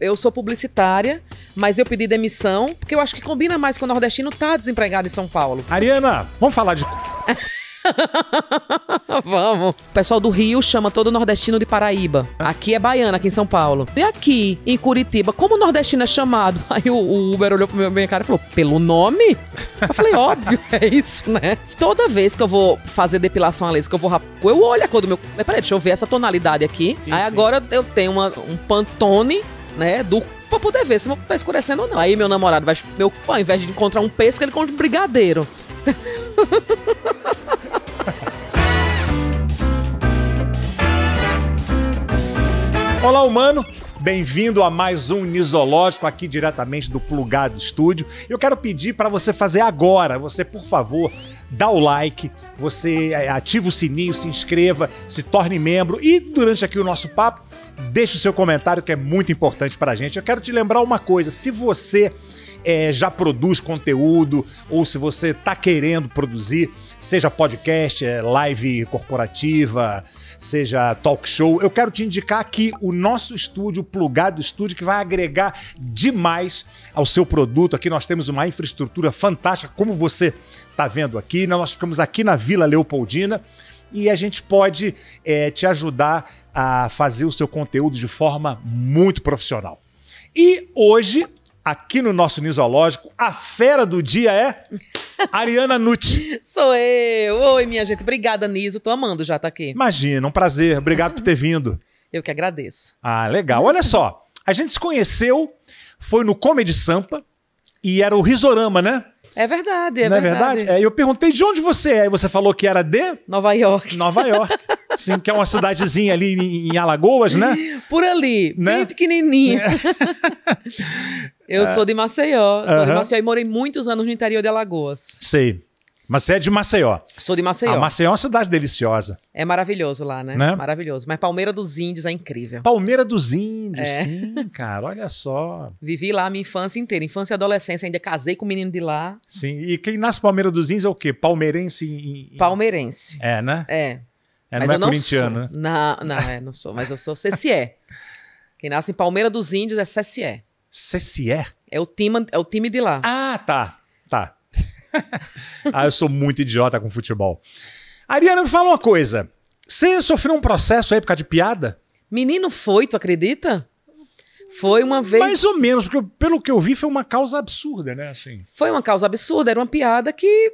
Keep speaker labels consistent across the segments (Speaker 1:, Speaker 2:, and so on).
Speaker 1: Eu sou publicitária, mas eu pedi demissão, porque eu acho que combina mais com o nordestino tá desempregado em São Paulo.
Speaker 2: Ariana, vamos falar de.
Speaker 1: Vamos. O pessoal do Rio chama todo nordestino de Paraíba. Aqui é baiana, aqui em São Paulo. E aqui, em Curitiba, como o nordestino é chamado? Aí o, Uber olhou pra minha cara e falou: pelo nome? Eu falei: óbvio, é isso, né? Toda vez que eu vou fazer depilação a laser, que eu vou eu olho a cor do meu. Peraí, deixa eu ver essa tonalidade aqui. Sim, Aí sim. agora eu tenho uma, um pantone né? Do pra poder ver se tá escurecendo ou não. Aí meu namorado vai. Meu, ao invés de encontrar um pesco, ele encontra um brigadeiro.
Speaker 2: Olá, humano! Bem-vindo a mais um Nisológico, aqui diretamente do Plugado Estúdio. Eu quero pedir para você fazer agora, você, por favor, dá o like, você é, ativa o sininho, se inscreva, se torne membro e durante aqui o nosso papo, deixe o seu comentário que é muito importante para a gente. Eu quero te lembrar uma coisa, se você é, já produz conteúdo ou se você está querendo produzir, seja podcast, é, live corporativa, seja talk show, eu quero te indicar aqui o nosso estúdio, o Plugado Estúdio, que vai agregar demais ao seu produto. Aqui nós temos uma infraestrutura fantástica, como você está vendo aqui. Nós ficamos aqui na Vila Leopoldina e a gente pode é, te ajudar a fazer o seu conteúdo de forma muito profissional. E hoje aqui no nosso Nisológico, a fera do dia é
Speaker 1: Ariana Nutti. Sou eu. Oi, minha gente. Obrigada, Niso. Tô amando já estar tá aqui.
Speaker 2: Imagina, um prazer. Obrigado por ter vindo.
Speaker 1: Eu que agradeço.
Speaker 2: Ah, legal. Olha só, a gente se conheceu, foi no Comedy Sampa e era o Risorama, né?
Speaker 1: É verdade,
Speaker 2: é Não é verdade. é verdade? É, eu perguntei de onde você é, e você falou que era de... Nova York. Nova York. Sim, que é uma cidadezinha ali em, em Alagoas, né? Por ali, né? bem pequenininha. É. Eu é. sou de
Speaker 1: Maceió, sou de Maceió e morei muitos anos no interior de Alagoas.
Speaker 2: Sei. Mas você é de Maceió.
Speaker 1: Sou de Maceió. A ah, Maceió
Speaker 2: é uma cidade deliciosa.
Speaker 1: É maravilhoso lá, né? Né? Maravilhoso. Mas Palmeira dos Índios é incrível. Palmeira dos Índios, É. sim, cara, olha só. Vivi lá a minha infância inteira, infância e adolescência, ainda casei com um menino de lá,
Speaker 2: Sim. E quem nasce Palmeira dos Índios é o quê? Palmeirense em-
Speaker 1: em- palmeirense. É, né? É, É, mas não é eu não corintiano, né? sou. Não, não, é, não sou, mas eu sou CCE. Quem nasce em Palmeira dos Índios é CCE.
Speaker 2: CCE?
Speaker 1: É o time, é o time de lá. Ah, tá. Tá.
Speaker 2: ah, eu sou muito idiota com futebol. Ariana, me fala uma coisa. Você sofreu um processo aí por causa de piada? Menino foi, tu acredita? Foi uma
Speaker 1: vez. Mais ou menos, porque pelo que eu vi, foi uma causa absurda, né? Assim. Foi uma causa absurda, era uma piada que.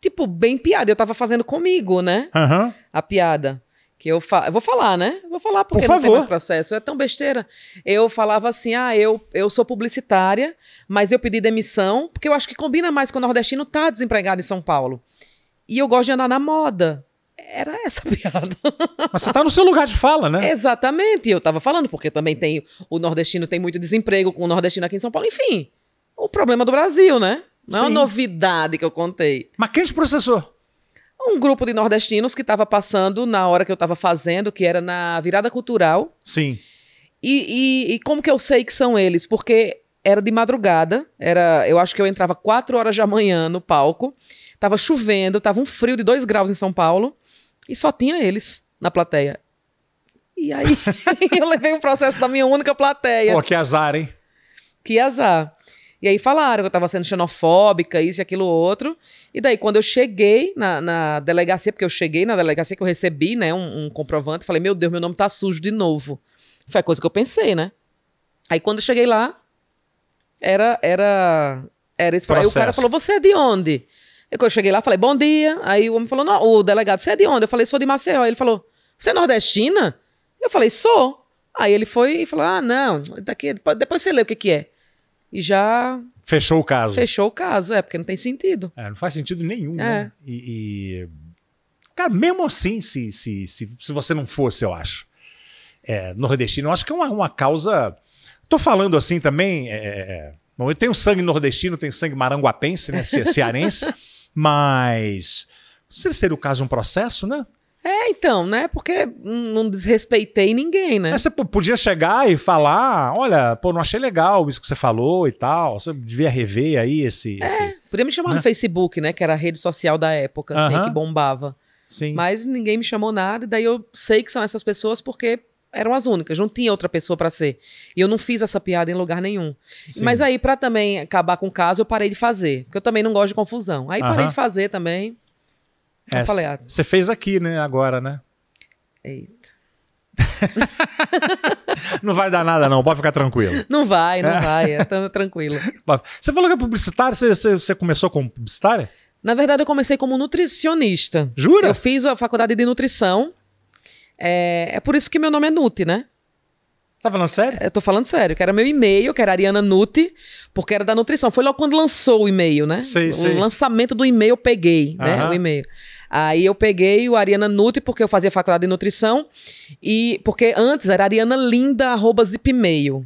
Speaker 1: Tipo, bem piada. Eu tava fazendo comigo, né? Uhum. A piada que eu, fa... eu vou falar, né? vou falar porque Por favor. não tem mais processo, é tão besteira. Eu falava assim: "Ah, eu eu sou publicitária, mas eu pedi demissão, porque eu acho que combina mais com o nordestino tá desempregado em São Paulo. E eu gosto de andar na moda." Era essa piada. Mas você tá no seu lugar de fala, né? Exatamente. Eu tava falando porque também tem o nordestino tem muito desemprego com o nordestino aqui em São Paulo, enfim. O problema do Brasil, né? Não Sim. é uma novidade que eu contei. Mas quem te processou? um grupo de nordestinos que estava passando na hora que eu estava fazendo, que era na virada cultural. Sim. E, e, e, como que eu sei que são eles? Porque era de madrugada, era, eu acho que eu entrava quatro horas da manhã no palco, estava chovendo, estava um frio de dois graus em São Paulo, e só tinha eles na plateia. E aí eu levei o um processo da minha única plateia. Pô, que azar, hein? Que azar. E aí falaram que eu estava sendo xenofóbica, isso e aquilo outro. E daí, quando eu cheguei na, na delegacia, porque eu cheguei na delegacia que eu recebi, né, um, um comprovante, falei, meu Deus, meu nome tá sujo de novo. Foi a coisa que eu pensei, né? Aí quando eu cheguei lá, era, era, era esse. Processo. Aí o cara falou, você é de onde? Eu, eu cheguei lá, falei, bom dia. Aí o homem falou, não, o delegado, você é de onde? Eu falei, sou de Maceió. Aí ele falou, você é nordestina? Eu falei, sou. Aí ele foi e falou, ah, não, daqui, depois você lê o que que é e já.
Speaker 2: Fechou o caso. Fechou
Speaker 1: o caso, é, porque não tem sentido.
Speaker 2: É, não faz sentido nenhum, é. né? E, e, Cara, mesmo assim, se, se, se, se você não fosse, eu acho, é, nordestino, eu acho que é uma, uma causa. Tô falando assim também. É... é, é bom, eu tenho sangue nordestino, tenho sangue maranguapense, né? cearense, mas. Se seria o caso de um processo, né?
Speaker 1: É, então, né? Porque não desrespeitei ninguém, né?
Speaker 2: Mas é, você podia chegar e falar: olha, pô, não achei legal isso que você falou e tal. Você devia rever aí esse. É, esse...
Speaker 1: podia me chamar né? no Facebook, né? Que era a rede social da época, assim, uh -huh. que bombava. Sim. Mas ninguém me chamou nada, e daí eu sei que são essas pessoas porque eram as únicas, não tinha outra pessoa para ser. E eu não fiz essa piada em lugar nenhum. Sim. Mas aí, para também acabar com o caso, eu parei de fazer. Porque eu também não gosto de confusão. Aí uh -huh. parei de fazer também. É, falei, ah,
Speaker 2: você fez aqui, né? Agora, né? Eita. não vai dar nada, não. Pode ficar tranquilo.
Speaker 1: Não vai, não é. vai. É tranquilo. Você falou que é publicitário. Você, você, você, começou como publicitária? Na verdade, eu comecei como nutricionista. Jura? Eu fiz a faculdade de nutrição. É, é por isso que meu nome é Nuti, né? Tá falando sério? Eu tô falando sério, que era meu e-mail, que era Ariana Nuti, porque era da nutrição. Foi logo quando lançou o e-mail, né? Sei, o sei. lançamento do e-mail eu peguei, uhum. né? O e-mail. Aí eu peguei o Ariana Nutri, porque eu fazia faculdade de nutrição, e porque antes era Ariana Linda, arroba zipmail.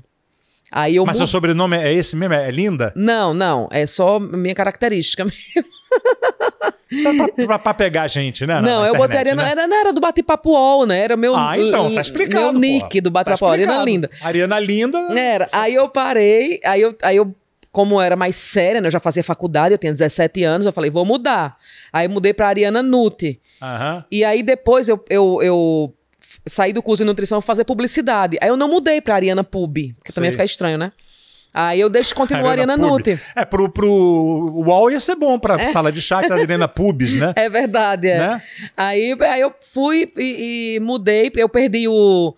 Speaker 1: Aí eu Mas mud... seu
Speaker 2: sobrenome é esse mesmo? É Linda?
Speaker 1: Não, não. É só minha característica mesmo.
Speaker 2: Só pra, pra, pra, pegar gente, né? Não, eu botei Ariana. Né? Era,
Speaker 1: não era do Bate-Papo UOL, né? Era meu. Ah, então, tá explicado. Meu nick do Bate-Papo tá Ariana Linda.
Speaker 2: Ariana Linda.
Speaker 1: Né, era. Aí eu parei, aí eu, aí eu como era mais séria, né? Eu já fazia faculdade, eu tinha 17 anos, eu falei, vou mudar. Aí mudei pra Ariana Nutti. Uhum. E aí depois eu, eu, eu saí do curso de nutrição fazer publicidade. Aí eu não mudei pra Ariana Pub, que também ia ficar estranho, né? Aí eu continuar a Ariana, Nuti. Nutti. É, pro, pro UOL ia ser bom pra é. sala de chat, é a Ariana Pubs, né? É verdade, é. Né? Aí, aí eu fui e, e mudei, eu perdi o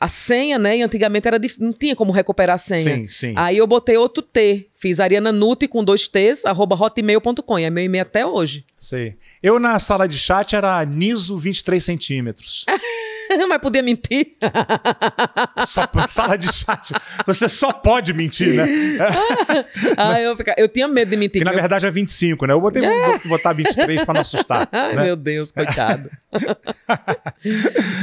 Speaker 1: a senha, né? E antigamente era dif... não tinha como recuperar a senha. Sim, sim. Aí eu botei outro T. Fiz Ariana Nuti com dois T's, arroba hotmail.com. É meu e-mail até hoje. Sei.
Speaker 2: Eu na sala de chat era Niso 23 centímetros. Mas poder mentir. Só sala de chat. Você só pode mentir, né? ah, eu, eu tinha medo de mentir. Que na eu... verdade é 25, né? Eu botei,
Speaker 1: é. vou botar 23 pra não assustar. Ai, né? meu Deus, coitado.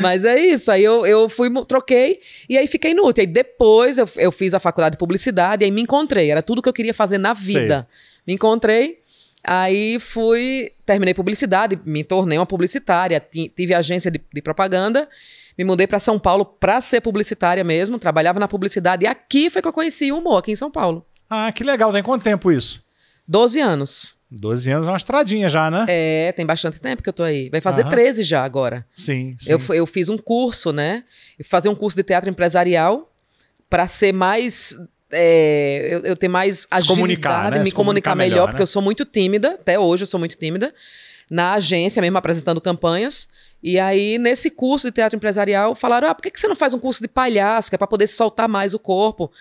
Speaker 1: Mas é isso. Aí eu, eu fui, troquei e aí fiquei inútil. Aí depois eu, eu fiz a faculdade de publicidade e aí me encontrei. Era tudo que eu queria fazer na vida. Sei. Me encontrei. Aí fui, terminei publicidade, me tornei uma publicitária, tive agência de, de propaganda, me mudei para São Paulo para ser publicitária mesmo, trabalhava na publicidade e aqui foi que eu conheci o humor, aqui em São Paulo. Ah, que legal, tem quanto tempo isso? Doze anos. Doze anos é uma estradinha já, né? É, tem bastante tempo que eu tô aí. Vai fazer treze já agora. Sim, sim. Eu, eu fiz um curso, né? Fazer um curso de teatro empresarial para ser mais é, eu, eu, ter mais agilidade, se comunicar, né? me se comunicar, comunicar melhor, melhor né? porque eu sou muito tímida, até hoje eu sou muito tímida, na agência mesmo apresentando campanhas. E aí, nesse curso de teatro empresarial, falaram: ah, por que, que você não faz um curso de palhaço, que é para poder soltar mais o corpo?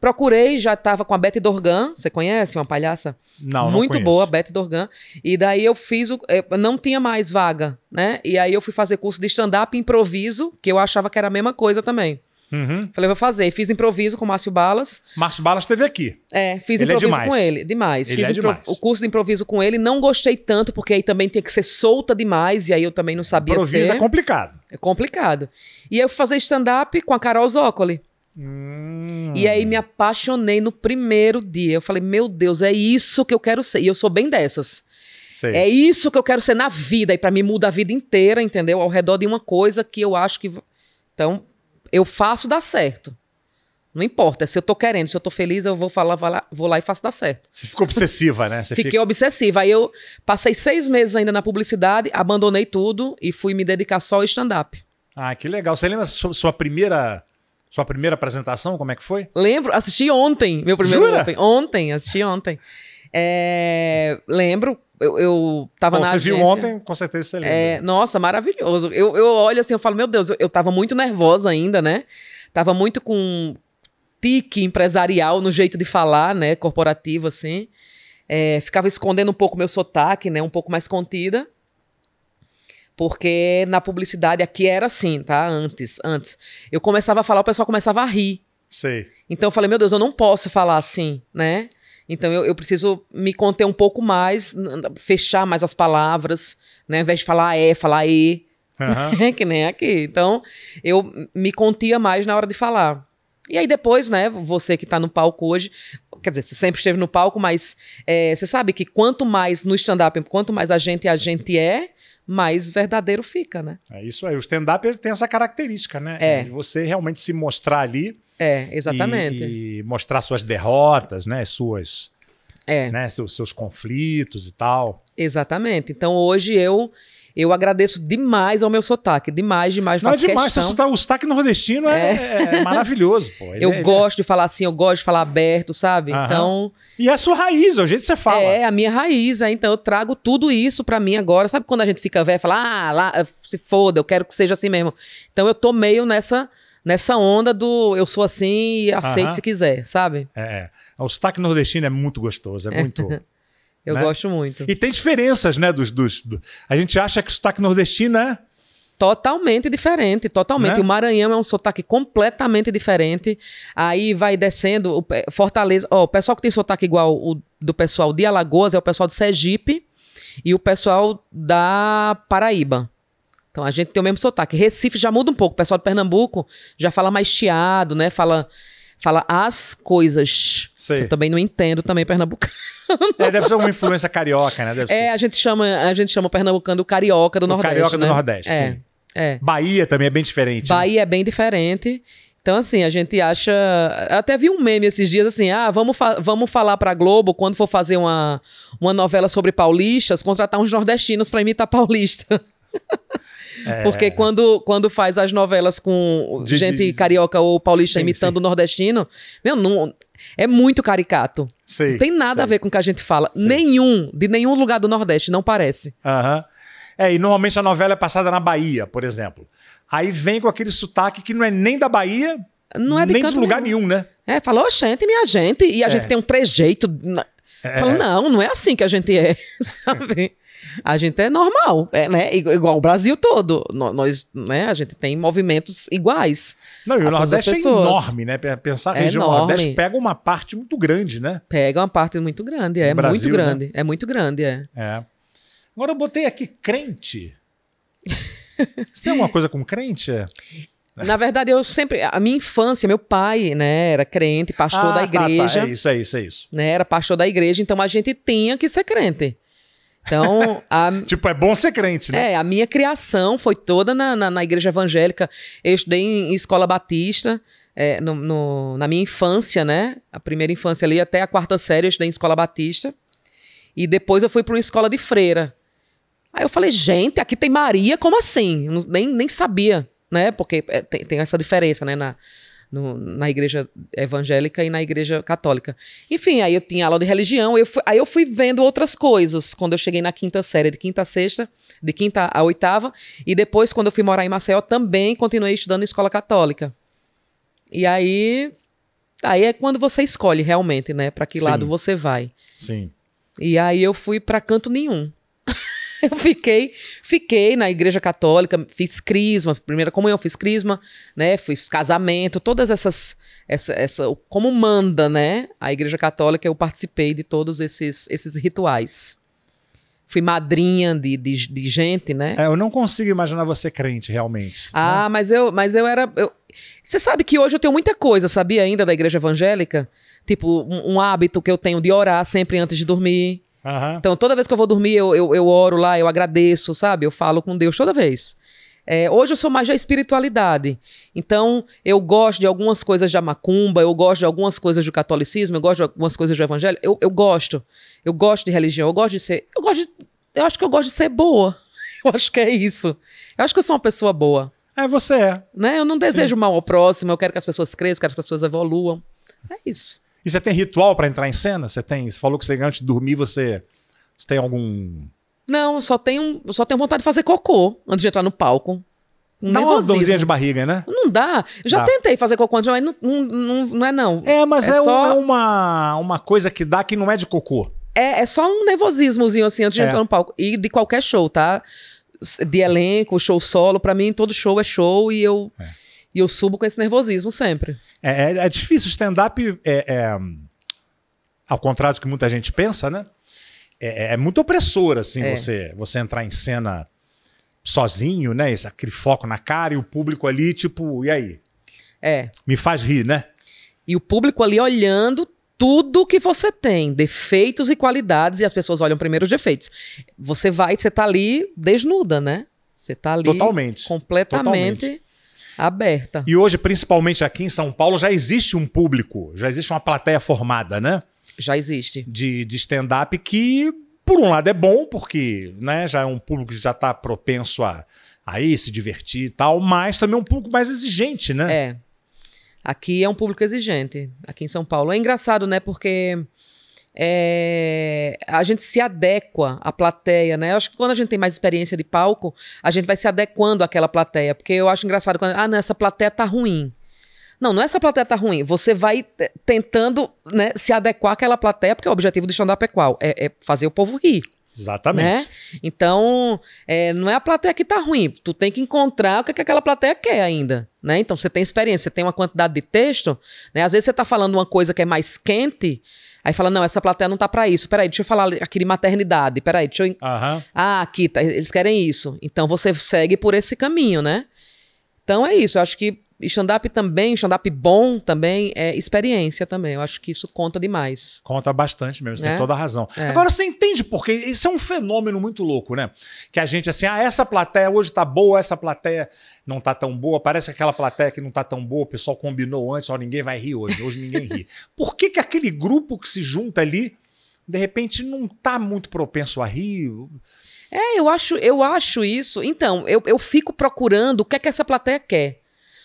Speaker 1: Procurei, já estava com a Beth Dorgan, você conhece uma palhaça? Não, Muito não boa, Beth Dorgan. E daí eu fiz o. Eh, não tinha mais vaga, né? E aí eu fui fazer curso de stand-up improviso, que eu achava que era a mesma coisa também. Uhum. Falei, vou fazer. Fiz improviso com o Márcio Balas.
Speaker 2: Márcio Balas esteve aqui.
Speaker 1: É, fiz ele é improviso é com ele. Demais. Ele fiz é demais. o curso de improviso com ele. Não gostei tanto, porque aí também tinha que ser solta demais, e aí eu também não sabia improviso ser. é complicado. É complicado. E aí eu fui fazer stand-up com a Carol Zócoli. Hum. E aí me apaixonei no primeiro dia. Eu falei, meu Deus, é isso que eu quero ser. E eu sou bem dessas. Sei. É isso que eu quero ser na vida. E para mim muda a vida inteira, entendeu? Ao redor de uma coisa que eu acho que. Então, eu faço dar certo. Não importa, se eu tô querendo, se eu tô feliz, eu vou falar, vou lá, vou lá e faço dar certo. Você ficou
Speaker 2: obsessiva, né? Você Fiquei fica...
Speaker 1: obsessiva. Aí eu passei seis meses ainda na publicidade, abandonei tudo e fui me dedicar só ao stand-up. Ah, que legal. Você
Speaker 2: lembra sua, sua primeira sua
Speaker 1: primeira apresentação? Como é que foi? Lembro, assisti ontem, meu primeiro Jura? open. Ontem, assisti ontem. É, lembro, eu, eu tava Bom, na Você agência. viu ontem,
Speaker 2: com certeza você lembra. É,
Speaker 1: nossa, maravilhoso. Eu, eu olho assim, eu falo, meu Deus, eu, eu tava muito nervosa ainda, né? Tava muito com tique empresarial no jeito de falar, né? Corporativo, assim. É, ficava escondendo um pouco meu sotaque, né? Um pouco mais contida. Porque na publicidade aqui era assim, tá? Antes, antes. Eu começava a falar, o pessoal começava a rir. Sei. Então eu falei, meu Deus, eu não posso falar assim, né? Então eu, eu preciso me conter um pouco mais, fechar mais as palavras, né? Ao invés de falar é, falar e. Uhum. que nem aqui. Então, eu me contia mais na hora de falar. E aí depois, né, você que está no palco hoje, quer dizer, você sempre esteve no palco, mas é, você sabe que quanto mais no stand-up, quanto mais a gente a gente é, mais verdadeiro fica, né? É isso aí. O stand-up tem essa característica, né? É. De você realmente se mostrar ali é, exatamente.
Speaker 2: E, e mostrar
Speaker 1: suas derrotas, né? Suas. É. Né, seus, seus conflitos e tal. Exatamente. Então hoje eu eu agradeço demais ao meu sotaque, demais, demais. Não é demais, sotaque, o sotaque nordestino é, é. é maravilhoso, pô. eu é, é gosto é... de falar assim, eu gosto de falar aberto, sabe? Então. E é a sua raiz, é o jeito que você fala. É, a minha raiz, então eu trago tudo isso para mim agora. Sabe quando a gente fica velho e fala, ah, lá, se foda, eu quero que seja assim mesmo. Então eu tô meio nessa nessa onda do eu sou assim e aceite se quiser, sabe?
Speaker 2: É, é. O sotaque nordestino é muito gostoso, é muito.
Speaker 1: eu né? gosto muito. E tem
Speaker 2: diferenças, né? Dos, dos, do... A gente acha que sotaque nordestino é.
Speaker 1: Totalmente diferente, totalmente. Né? O Maranhão é um sotaque completamente diferente. Aí vai descendo, Fortaleza. Ó, o pessoal que tem sotaque igual o do pessoal de Alagoas é o pessoal de Sergipe e o pessoal da Paraíba. Então a gente tem o mesmo sotaque. Recife já muda um pouco. O pessoal de Pernambuco já fala mais chiado, né? Fala, fala as coisas. Sei. eu também não entendo também pernambucano. É,
Speaker 2: deve ser uma influência carioca, né? Deve
Speaker 1: é, a gente chama a gente chama o pernambucano carioca do o Nordeste. Carioca né? do Nordeste. É, sim. é. Bahia também
Speaker 2: é bem diferente. Né? Bahia
Speaker 1: né? é bem diferente. Então, assim, a gente acha. Até vi um meme esses dias assim: ah, vamos, fa vamos falar pra Globo quando for fazer uma, uma novela sobre paulistas, contratar uns nordestinos pra imitar paulista. É. Porque quando, quando faz as novelas com de, gente de, carioca ou paulista sim, imitando sim. o nordestino, meu, não, é muito caricato. não tem nada a ver com o que a gente fala. Nenhum, de nenhum lugar do
Speaker 2: Nordeste, não parece. Aham. Uhum. É, e normalmente a novela é passada na Bahia, por exemplo. Aí vem com aquele sotaque que não é nem da Bahia, não é de nem de lugar nenhum, nenhum né?
Speaker 1: É, falou, gente, minha gente. E a é. gente tem um trejeito. É. Falo, é. não, não é assim que a gente é, sabe? A gente é normal, é, né? Igual o Brasil todo. Nós, né? A gente tem movimentos iguais. Não, e o Nordeste é enorme,
Speaker 2: né? Pensar que é região enorme. Nordeste pega
Speaker 1: uma parte muito grande, né? Pega uma parte muito grande, é Brasil, muito né? grande. Né? É muito grande, é. é. Agora eu botei
Speaker 2: aqui crente. Você tem alguma coisa com crente?
Speaker 1: Na verdade, eu sempre. A minha infância, meu pai, né, era crente, pastor ah, da igreja. Tá, tá, é isso,
Speaker 2: é isso, é isso.
Speaker 1: Né, era pastor da igreja, então a gente tinha que ser crente. Então, a, tipo, é bom ser crente, né? É, a minha criação foi toda na, na, na igreja evangélica. Eu estudei em, em escola batista, é, no, no, na minha infância, né? A primeira infância ali, até a quarta série, eu estudei em escola batista. E depois eu fui para uma escola de freira. Aí eu falei, gente, aqui tem Maria, como assim? Eu nem, nem sabia né? Porque é, tem, tem essa diferença, né? Na, no, na igreja evangélica e na igreja católica. Enfim, aí eu tinha aula de religião, eu fui, aí eu fui vendo outras coisas quando eu cheguei na quinta série, de quinta a sexta, de quinta a oitava, e depois, quando eu fui morar em Maceió, também continuei estudando em escola católica. E aí. Aí é quando você escolhe realmente, né, para que Sim. lado você vai. Sim. E aí eu fui para canto nenhum. Eu fiquei, fiquei na igreja católica, fiz crisma, primeira comunhão, fiz crisma, né? Fiz casamento, todas essas, essa, essa, como manda, né? A igreja católica, eu participei de todos esses, esses rituais. Fui madrinha de, de, de gente, né? É, eu não consigo imaginar você crente, realmente. Ah, né? mas, eu, mas eu era. Eu... Você sabe que hoje eu tenho muita coisa, sabia, ainda da igreja evangélica? Tipo, um, um hábito que eu tenho de orar sempre antes de dormir. Uhum. Então, toda vez que eu vou dormir, eu, eu, eu, oro lá, eu agradeço, sabe? Eu falo com Deus toda vez. É, hoje eu sou mais da espiritualidade. Então, eu gosto de algumas coisas da macumba, eu gosto de algumas coisas do catolicismo, eu gosto de algumas coisas do evangelho. Eu, eu gosto. Eu gosto de religião, eu gosto de ser. Eu gosto de, Eu acho que eu gosto de ser boa. Eu acho que é isso. Eu acho que eu sou uma pessoa boa. É, você é. Né? Eu não desejo Sim. mal ao próximo, eu quero que as pessoas cresçam, quero que as pessoas evoluam. É isso.
Speaker 2: E você tem ritual para entrar em cena? Você tem? Você falou que você, antes de dormir você, você tem algum?
Speaker 1: Não, eu só tenho, eu só tenho vontade de fazer cocô antes de entrar no palco. Não dá uma dorzinha de
Speaker 2: barriga, né?
Speaker 1: Não dá. Eu já dá. tentei fazer cocô antes, mas não, não, não, é não. É, mas é, é só...
Speaker 2: uma, uma coisa que dá que não é de cocô.
Speaker 1: É, é só um nervosismozinho assim antes de é. entrar no palco. E de qualquer show, tá? De elenco, show solo, para mim todo show é show e eu. É. E eu subo com esse nervosismo sempre. É, é, é difícil. Stand-up é,
Speaker 2: é Ao contrário do que muita gente pensa, né? É, é, é muito opressor, assim, você, você entrar em cena sozinho, né? Esse, aquele foco na cara e o
Speaker 1: público ali, tipo, e aí? É. Me faz rir, né? E o público ali olhando tudo que você tem, defeitos e qualidades, e as pessoas olham primeiro os defeitos. Você vai, você tá ali desnuda, né? Você tá ali. Totalmente. Completamente. Totalmente
Speaker 2: aberta. E hoje, principalmente aqui em São Paulo, já existe um público, já existe uma plateia formada, né? Já existe. De, de stand-up que, por um lado, é bom, porque né, já é um público que já está propenso a, a ir, se divertir e tal, mas
Speaker 1: também é um público mais exigente, né? É. Aqui é um público exigente, aqui em São Paulo. É engraçado, né? Porque é, a gente se adequa à plateia, né? Eu acho que quando a gente tem mais experiência de palco, a gente vai se adequando àquela plateia, porque eu acho engraçado quando, ah, não, essa plateia tá ruim. Não, não é essa plateia tá ruim. Você vai eh, tentando né, se adequar àquela plateia, porque o objetivo do stand-up é qual? É, é, fazer o povo rir. Exatamente. Né? Então, é, não é a plateia que tá ruim. Tu tem que encontrar o que, é que aquela plateia quer ainda. Né? Então, você tem experiência, você tem uma quantidade de texto. Né? Às vezes você tá falando uma coisa que é mais quente Aí fala, não, essa plateia não tá para isso. Peraí, deixa eu falar aquele maternidade. Peraí, deixa eu... Uhum. Ah, aqui, tá, eles querem isso. Então você segue por esse caminho, né? Então é isso, eu acho que stand-up também, stand-up bom também, é experiência também. Eu acho que isso conta demais.
Speaker 2: Conta bastante mesmo, você é? tem né? toda a razão. É. Agora você entende por quê? Isso é um
Speaker 1: fenômeno
Speaker 2: muito louco, né? Que a gente, assim, ah, essa plateia hoje tá boa, essa plateia não tá tão boa, parece que aquela plateia que não tá tão boa, o pessoal combinou antes, ó, ninguém vai rir hoje, hoje ninguém ri. Por que, que aquele grupo que se junta ali, de repente, não tá muito propenso a rir?
Speaker 1: É, eu acho, eu acho isso. Então, eu, eu fico procurando o que é que essa plateia quer.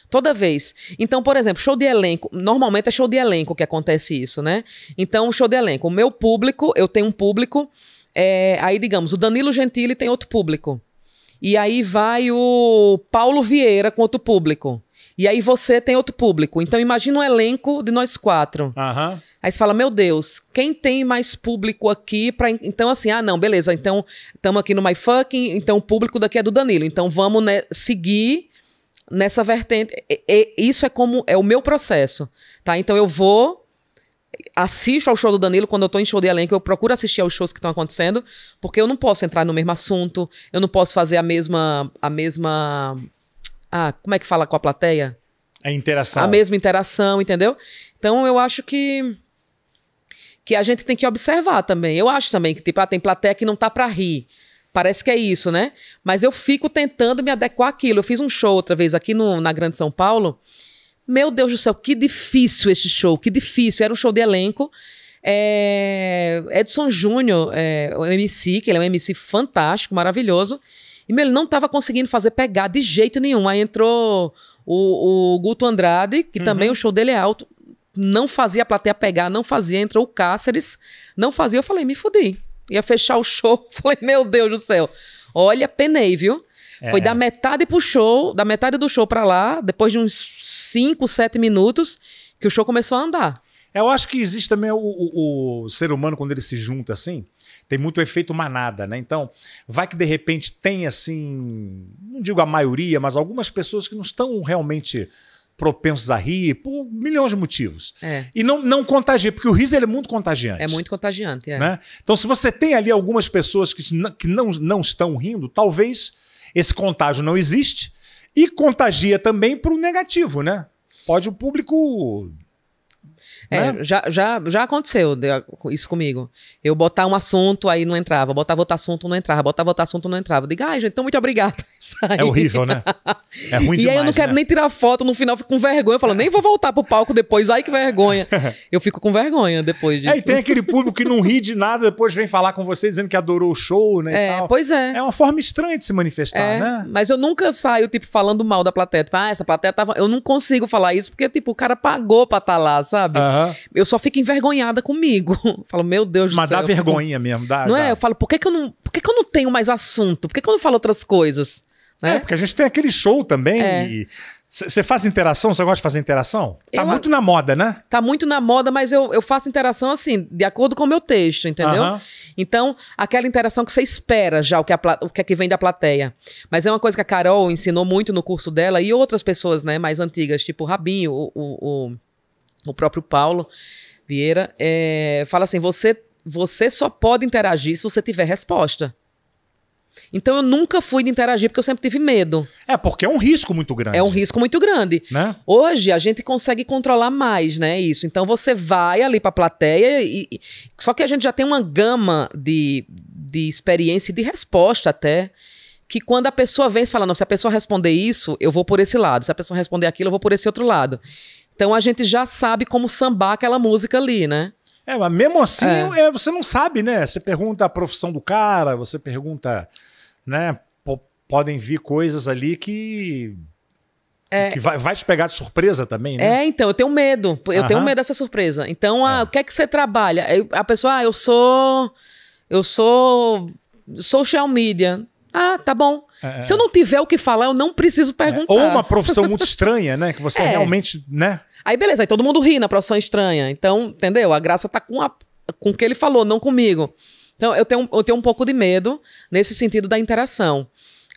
Speaker 1: Toda vez. Então, por exemplo, show de elenco. Normalmente é show de elenco que acontece isso, né? Então, show de elenco. O meu público, eu tenho um público. É, aí, digamos, o Danilo Gentili tem outro público. E aí vai o Paulo Vieira com outro público. E aí você tem outro público. Então imagina um elenco de nós quatro. Uhum. Aí você fala, meu Deus, quem tem mais público aqui para Então, assim, ah, não, beleza. Então, estamos aqui no My Fucking, então o público daqui é do Danilo. Então vamos né, seguir nessa vertente. E, e, isso é como é o meu processo, tá? Então eu vou assisto ao show do Danilo quando eu tô em show de elenco, eu procuro assistir aos shows que estão acontecendo, porque eu não posso entrar no mesmo assunto, eu não posso fazer a mesma a mesma ah, como é que fala com a plateia? A
Speaker 2: interação. A mesma
Speaker 1: interação, entendeu? Então eu acho que que a gente tem que observar também. Eu acho também que tipo, ah, tem plateia que não tá para rir. Parece que é isso, né? Mas eu fico tentando me adequar àquilo. Eu fiz um show outra vez aqui no, na Grande São Paulo. Meu Deus do céu, que difícil esse show, que difícil. Era um show de elenco. É, Edson Júnior, é, o MC, que ele é um MC fantástico, maravilhoso. E meu, ele não estava conseguindo fazer pegar de jeito nenhum. Aí entrou o, o Guto Andrade, que uhum. também o show dele é alto. Não fazia a plateia pegar, não fazia. Entrou o Cáceres, não fazia. Eu falei, me fudi ia fechar o show. Falei, meu Deus do céu. Olha, penei, viu? É. Foi da metade pro show, da metade do show para lá, depois de uns 5, 7 minutos, que o show começou a andar. É, eu acho que
Speaker 2: existe também o, o, o, ser humano, quando ele se junta assim, tem muito efeito manada, né? Então, vai que de repente tem assim, não digo a maioria, mas algumas pessoas que não estão realmente propensos a rir, por milhões de motivos. É. E não, não contagia, porque o riso ele é muito contagiante. É
Speaker 1: muito contagiante, é.
Speaker 2: Né? Então, se você tem ali algumas pessoas que, que não, não estão rindo, talvez esse contágio não existe e contagia também para o negativo, né? Pode o público
Speaker 1: é, né? já, já, já aconteceu isso comigo. Eu botar um assunto, aí não entrava. Botava outro assunto, não entrava. Botava outro assunto, não entrava. Diga, ai, gente, então muito obrigada. É horrível, né?
Speaker 2: É ruim demais, E aí eu não quero né?
Speaker 1: nem tirar foto, no final fico com vergonha. Eu falo, nem vou voltar pro palco depois, ai que vergonha. Eu fico com vergonha depois disso. É, e tem aquele
Speaker 2: público que não ri de nada, depois vem falar com você dizendo que adorou o show, né? É,
Speaker 1: pois é. É uma forma estranha de se manifestar, é, né? Mas eu nunca saio, tipo, falando mal da plateia. Tipo, ah, essa plateia tava... Eu não consigo falar isso porque, tipo, o cara pagou pra estar tá lá, sabe? Ah. Uhum. Eu só fico envergonhada comigo. falo, meu Deus do Mas céu. Mas dá vergonha fico... mesmo, dá. Não é? dá. é? Eu falo, por que, que, eu não, por que, que eu não tenho mais assunto? Por que, que eu não falo outras coisas? Né? É, porque a gente tem aquele show também é. e...
Speaker 2: Você faz interação? Você gosta de fazer interação? Tá eu, muito na moda, né?
Speaker 1: Tá muito na moda, mas eu, eu faço interação assim, de acordo com o meu texto, entendeu? Então, aquela interação que você espera já, o que, a, o que é que vem da plateia. Mas é uma coisa que a Carol ensinou muito no curso dela e outras pessoas, né, mais antigas, tipo o Rabinho, o, o o próprio Paulo Vieira, é, fala assim: você, você só pode interagir se você tiver resposta. Então eu nunca fui de interagir porque eu sempre tive medo. É, porque é um risco muito grande. É um risco muito grande. Né? Hoje a gente consegue controlar mais, né, isso. Então você vai ali para a plateia e, e, só que a gente já tem uma gama de, de experiência e de resposta até que quando a pessoa vem e fala, não, se a pessoa responder isso, eu vou por esse lado. Se a pessoa responder aquilo, eu vou por esse outro lado. Então a gente já sabe como sambar aquela música ali, né? É, mas mesmo assim é.
Speaker 2: É, você não sabe, né? Você pergunta a profissão do cara, você pergunta, né? P podem vir coisas ali que é, que vai, vai, te pegar de surpresa também, né? É,
Speaker 1: então, eu tenho medo. Eu tenho medo dessa surpresa. Então, a, é. o que é que você trabalha? Eu, a pessoa, ah, eu sou. Eu sou social media. Ah, tá bom. É, é. Se eu não tiver o que falar, eu não preciso é. perguntar. Ou uma profissão
Speaker 2: muito estranha, né? Que você é. realmente, né?
Speaker 1: Aí beleza, aí todo mundo ri na profissão estranha. Então, entendeu? A graça tá com, a, com o que ele falou, não comigo. Então, eu tenho, eu tenho um pouco de medo nesse sentido da interação.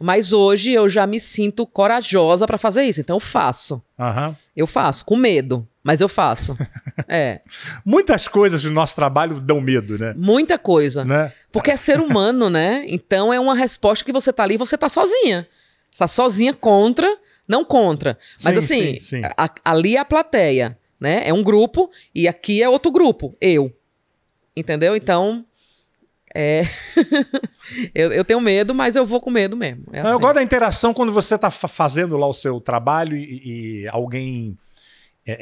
Speaker 1: Mas hoje eu já me sinto corajosa para fazer isso, então eu faço. Uhum. Eu faço, com medo. Mas eu faço. É. Muitas coisas do nosso trabalho dão medo, né? Muita coisa. Né? Porque é ser humano, né? Então é uma resposta que você tá ali e você tá sozinha. Está tá sozinha contra, não contra. Mas sim, assim, sim, sim. A, ali é a plateia, né? É um grupo e aqui é outro grupo, eu. Entendeu? Então. É. eu, eu, tenho medo, mas eu vou com medo mesmo. É assim. Eu gosto
Speaker 2: da interação quando você tá fazendo lá o seu trabalho e, e alguém é, é,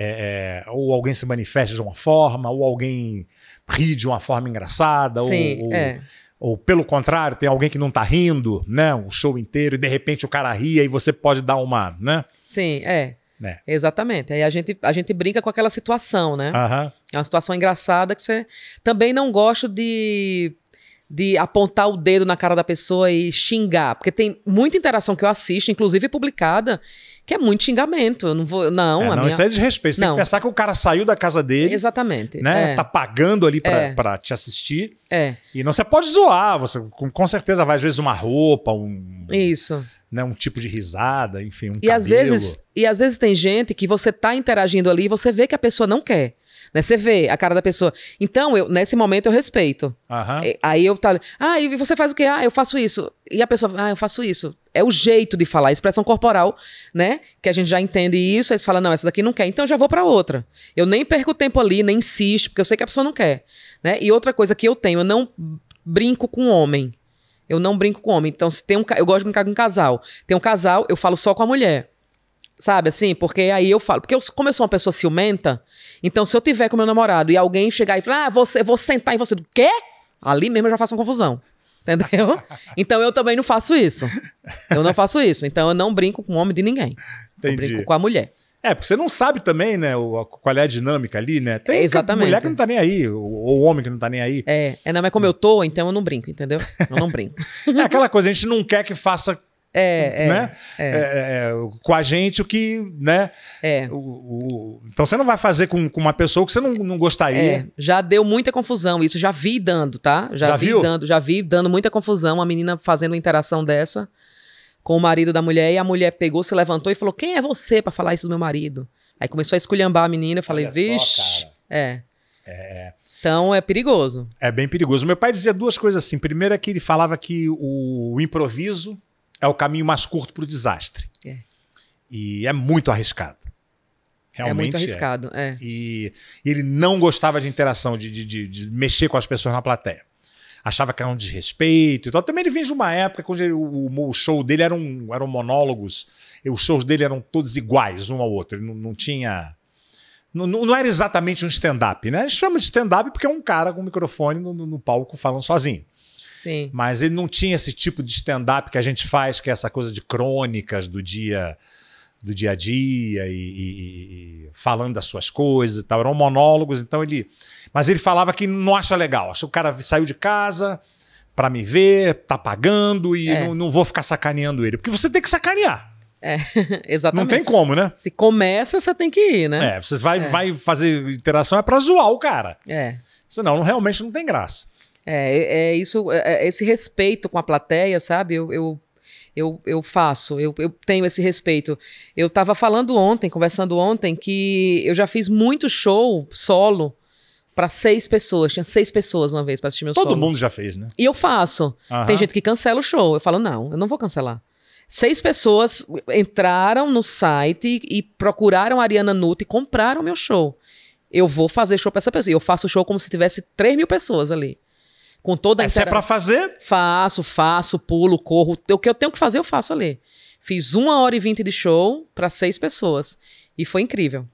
Speaker 2: é, ou alguém se manifesta de uma forma, ou alguém ri de uma forma engraçada, Sim, ou, é. ou, ou, pelo contrário, tem alguém que não tá rindo, né? O show inteiro, e de repente o cara ria e você pode dar uma, né?
Speaker 1: Sim, é. Né? Exatamente. Aí a gente, a gente brinca com aquela situação, né? Uhum. É uma situação engraçada que você. Também não gosto de, de apontar o dedo na cara da pessoa e xingar, porque tem muita interação que eu assisto, inclusive publicada, que é muito xingamento. Eu não vou. Não, é, não, minha... isso é desrespeito. Você não. tem que pensar
Speaker 2: que o cara saiu da casa dele. Exatamente. Né? É. Tá pagando ali pra, é. Pra te assistir. É. E não, você pode zoar. Você com, com certeza vai, às vezes, uma roupa, um. Isso. Né, um tipo de risada, enfim, um e cabelo. Às vezes,
Speaker 1: e às vezes tem gente que você tá interagindo ali e você vê que a pessoa não quer. Né? Você vê a cara da pessoa. Então, eu, nesse momento, eu respeito. Uhum. Aí eu tá. Ah, e você faz o quê? Ah, eu faço isso. E a pessoa, ah, eu faço isso. É o jeito de falar, a expressão corporal, né? Que a gente já entende isso, aí você fala, não, essa daqui não quer, então eu já vou para outra. Eu nem perco tempo ali, nem insisto, porque eu sei que a pessoa não quer, né? E outra coisa que eu tenho, eu não brinco com homem. Eu não brinco com homem. Então, se tem um, eu gosto de brincar com um casal. Tem um casal, eu falo só com a mulher. Sabe assim? Porque aí eu falo. Porque eu, como eu sou uma pessoa ciumenta, então se eu tiver com meu namorado e alguém chegar e falar, ah, você, vou sentar em você, do quê? Ali mesmo eu já faço uma confusão. Entendeu? Então eu também não faço isso. Eu não faço isso. Então eu não brinco com o homem de ninguém. Entendi. Eu brinco com a mulher. É, porque você não sabe também, né, o, qual é a dinâmica ali, né? Tem é, exatamente. mulher que não
Speaker 2: tá nem aí, ou homem que não tá nem aí.
Speaker 1: É, é não, mas como eu tô, então eu não brinco, entendeu? Eu não brinco. é aquela coisa, a gente não quer que faça é, é, é, né? É. é. É, com a gente o
Speaker 2: que, né? É. O,
Speaker 1: o, então você
Speaker 2: não vai fazer com, com uma pessoa que você não, não gostaria.
Speaker 1: Já deu muita confusão isso, já vi dando, tá? Já, já vi viu? dando, já vi dando muita confusão, a menina fazendo uma interação dessa com o marido da mulher e a mulher pegou, se levantou e falou: "Quem é você para falar isso do meu marido?" Aí começou a esculhambar a menina, eu falei: "Vixe". é.
Speaker 2: É. Então é perigoso. É bem perigoso. Meu pai dizia duas coisas assim. Primeiro é que ele falava que o improviso é o caminho mais curto para o desastre. É. E é muito arriscado.
Speaker 1: É Realmente é muito arriscado,
Speaker 2: é. é. E ele não gostava de interação, de, de, de, mexer com as pessoas na plateia. Achava que era um desrespeito e tal. Também ele vinha de uma época quando ele, o, o, show dele eram, eram monólogos, os shows dele eram todos iguais um ao outro. Ele não, não tinha. Não, não, era exatamente um stand-up, né? Ele chama de stand-up porque é um cara com um microfone no, no palco falando sozinho. Sim. Mas ele não tinha esse tipo de stand-up que a gente faz, que é essa coisa de crônicas do dia do dia a dia e, e, e, falando das suas coisas e tal. Eram monólogos, então ele. Mas ele falava que não acha legal. acho que o cara saiu de casa para me ver, tá pagando e é. não, não, vou ficar sacaneando ele. Porque você tem que sacanear. É, exatamente. Não tem como, né? Se começa, você tem que ir, né? É, você vai, é. vai fazer interação é pra zoar o cara.
Speaker 1: É. Senão, realmente não tem graça. É, é, é isso, é, é esse respeito com a plateia, sabe? Eu, eu, eu, eu faço, eu, eu tenho esse respeito. Eu estava falando ontem, conversando ontem, que eu já fiz muito show solo para seis pessoas. Tinha seis pessoas uma vez para assistir meu Todo solo. mundo já fez, né? E eu faço. Uhum. Tem gente que cancela o show. Eu falo, não, eu não vou cancelar. Seis pessoas entraram no site e procuraram a Ariana Nutt e compraram meu show. Eu vou fazer show para essa pessoa. E eu faço show como se tivesse três mil pessoas ali com toda a Essa intera... é pra fazer? Faço, faço, pulo, corro. O que eu tenho que fazer, eu faço ali. Fiz uma hora e vinte de show para seis pessoas. E foi incrível.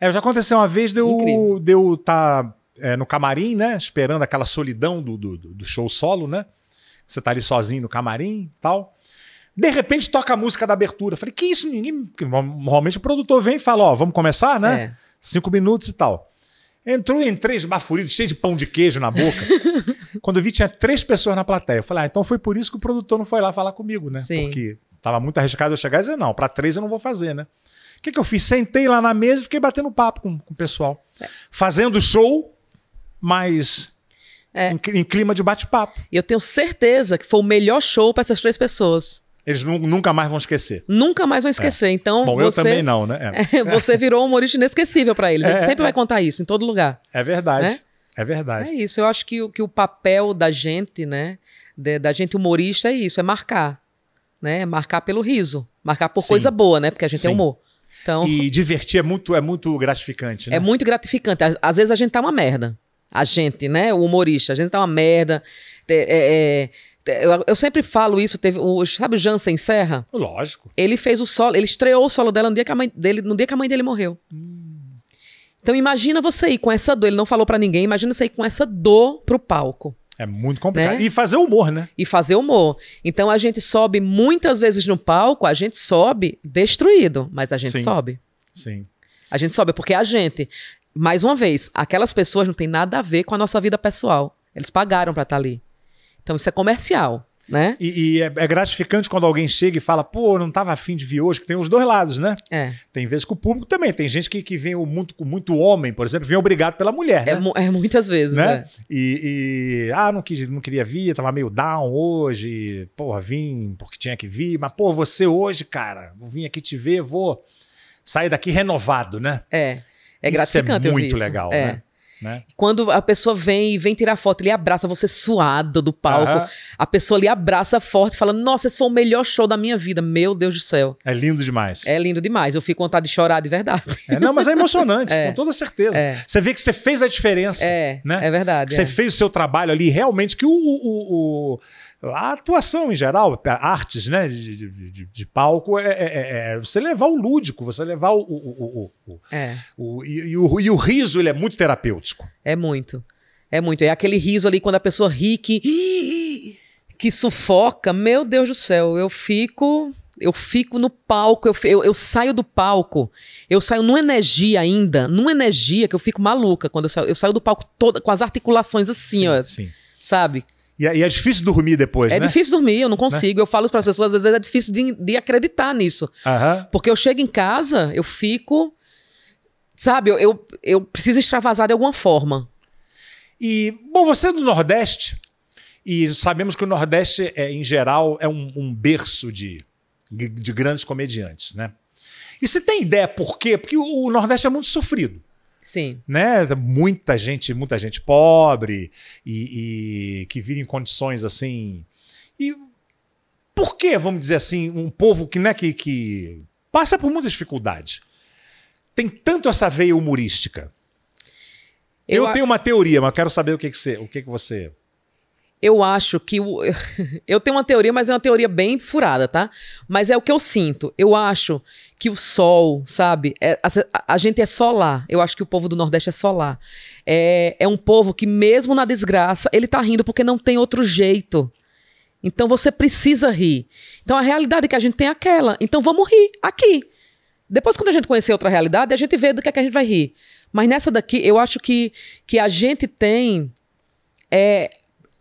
Speaker 2: É, já aconteceu uma vez, deu, incrível. deu tá é, no camarim, né? Esperando aquela solidão do, do, do show solo, né? Você tá ali sozinho no camarim tal. De repente toca a música da abertura. falei, que isso? Ninguém. Normalmente o produtor vem e fala: Ó, vamos começar, né? É. Cinco minutos e tal. Entrou em três esbaforido, cheio de pão de queijo na boca. Quando eu vi, tinha três pessoas na plateia. Eu falei, ah, então foi por isso que o produtor não foi lá falar comigo, né? Sim. Porque tava muito arriscado eu chegar e dizer, não, para três eu não vou fazer, né? O que, que eu fiz? Sentei lá na mesa e fiquei batendo papo com, com o pessoal. É. Fazendo show,
Speaker 1: mas é. em, em clima de bate-papo. E eu tenho certeza que foi o melhor show para essas três pessoas eles nu nunca mais vão esquecer. Nunca mais vão é. esquecer. É. Então, Bom, você, eu também não, né? É. você virou um humorista inesquecível para eles. É, Ele sempre é. vai contar isso, em todo lugar. É verdade. Né? É verdade. É isso. Eu acho que, que o papel da gente, né? De, da gente humorista é isso, é marcar. Né? É marcar pelo riso. Marcar por Sim. coisa boa, né? Porque a gente Sim. é humor. Então, e
Speaker 2: divertir é muito, é muito gratificante, né? É
Speaker 1: muito gratificante. Às, às vezes a gente tá uma merda. A gente, né? O humorista. A gente tá uma merda. É, é, é, eu, eu, sempre falo isso. Teve, o, sabe o Jansen Serra? Lógico. Ele fez o solo. Ele estreou o solo dela no dia que a mãe dele, no dia que a mãe dele morreu. Hum. Então imagina você ir com essa dor. Ele não falou para ninguém. Imagina você ir com essa dor pro palco. É muito complicado. Né? E fazer humor, né? E fazer humor. Então a gente sobe muitas vezes no palco, a gente sobe destruído, mas a gente Sim. sobe. Sim. A gente sobe porque a gente mais uma vez, aquelas pessoas não têm nada a ver com a nossa vida pessoal. Eles pagaram para estar tá ali. Então isso é comercial.
Speaker 2: Né? E, e é, é, gratificante quando alguém chega e fala, pô, não estava afim de vir hoje, que tem os dois lados, né? É. Tem vezes que o público também, tem gente que, que vem muito, muito homem, por exemplo, vem obrigado pela mulher, é né? É, é muitas vezes, né? né? E, e, ah, não, quis, não queria vir, tava meio down hoje, porra, vim porque tinha que vir, mas, pô, você hoje, cara, vou vir aqui te ver, vou
Speaker 1: sair daqui renovado, né? É. É, é gratificante. Isso é muito legal, é. né? Né? Quando a pessoa vem e vem tirar foto, ele abraça você suada do palco. Uhum. A pessoa lhe abraça forte e fala: Nossa, esse foi o melhor show da minha vida. Meu Deus do céu. É lindo demais. É lindo demais. Eu fico com vontade de chorar de verdade. É, não, mas é emocionante, é. com toda certeza. É. Você vê que você fez a diferença. É, né? é verdade. Que você é. fez
Speaker 2: o seu trabalho ali, realmente, que o, o, o a atuação em geral, artes né, de, de, de palco, é, é, é, é, você levar o lúdico, você levar o. o, o, o, é. o e, e, o, e o riso ele é muito terapêutico.
Speaker 1: É muito. É muito. É aquele riso ali quando a pessoa ri que, que sufoca. Meu Deus do céu, eu fico. Eu fico no palco, eu, eu, eu saio do palco, eu saio numa energia ainda, numa energia que eu fico maluca quando eu saio. Eu saio do palco toda com as articulações assim, sim, ó. Sim. Sabe? É, e, é difícil dormir depois, é né? É difícil dormir, eu não né? consigo. Né? Eu falo para as pessoas, às vezes é difícil de, de acreditar nisso. Uhum. Porque eu chego em casa, eu fico. Sabe, eu, eu, eu, preciso extravasar de alguma forma. E, bom, você é do Nordeste, e sabemos que o Nordeste, é,
Speaker 2: em geral, é um, um berço de, de grandes comediantes, né? E você tem ideia por quê? Porque o Nordeste é muito sofrido. Sim. Né? Muita gente, muita gente pobre e, e que vive em condições assim. E por que, vamos dizer assim, um povo que, né, que, que passa por muita dificuldade tem tanto essa veia humorística? Eu, Eu tenho uma teoria, mas quero
Speaker 1: saber o que, que você. O que, que você eu acho que. O, eu tenho uma teoria, mas é uma teoria bem furada, tá? Mas é o que eu sinto. Eu acho que o sol, sabe? É, a, a, gente é solar. Eu acho que o povo do Nordeste é solar. É, é um povo que, mesmo na desgraça, ele tá rindo porque não tem outro jeito. Então você precisa rir. Então a realidade é que a gente tem é aquela. Então vamos rir aqui. Depois, quando a gente conhecer outra realidade, a gente vê do que, é que a gente vai rir. Mas nessa daqui, eu acho que, que a gente tem é,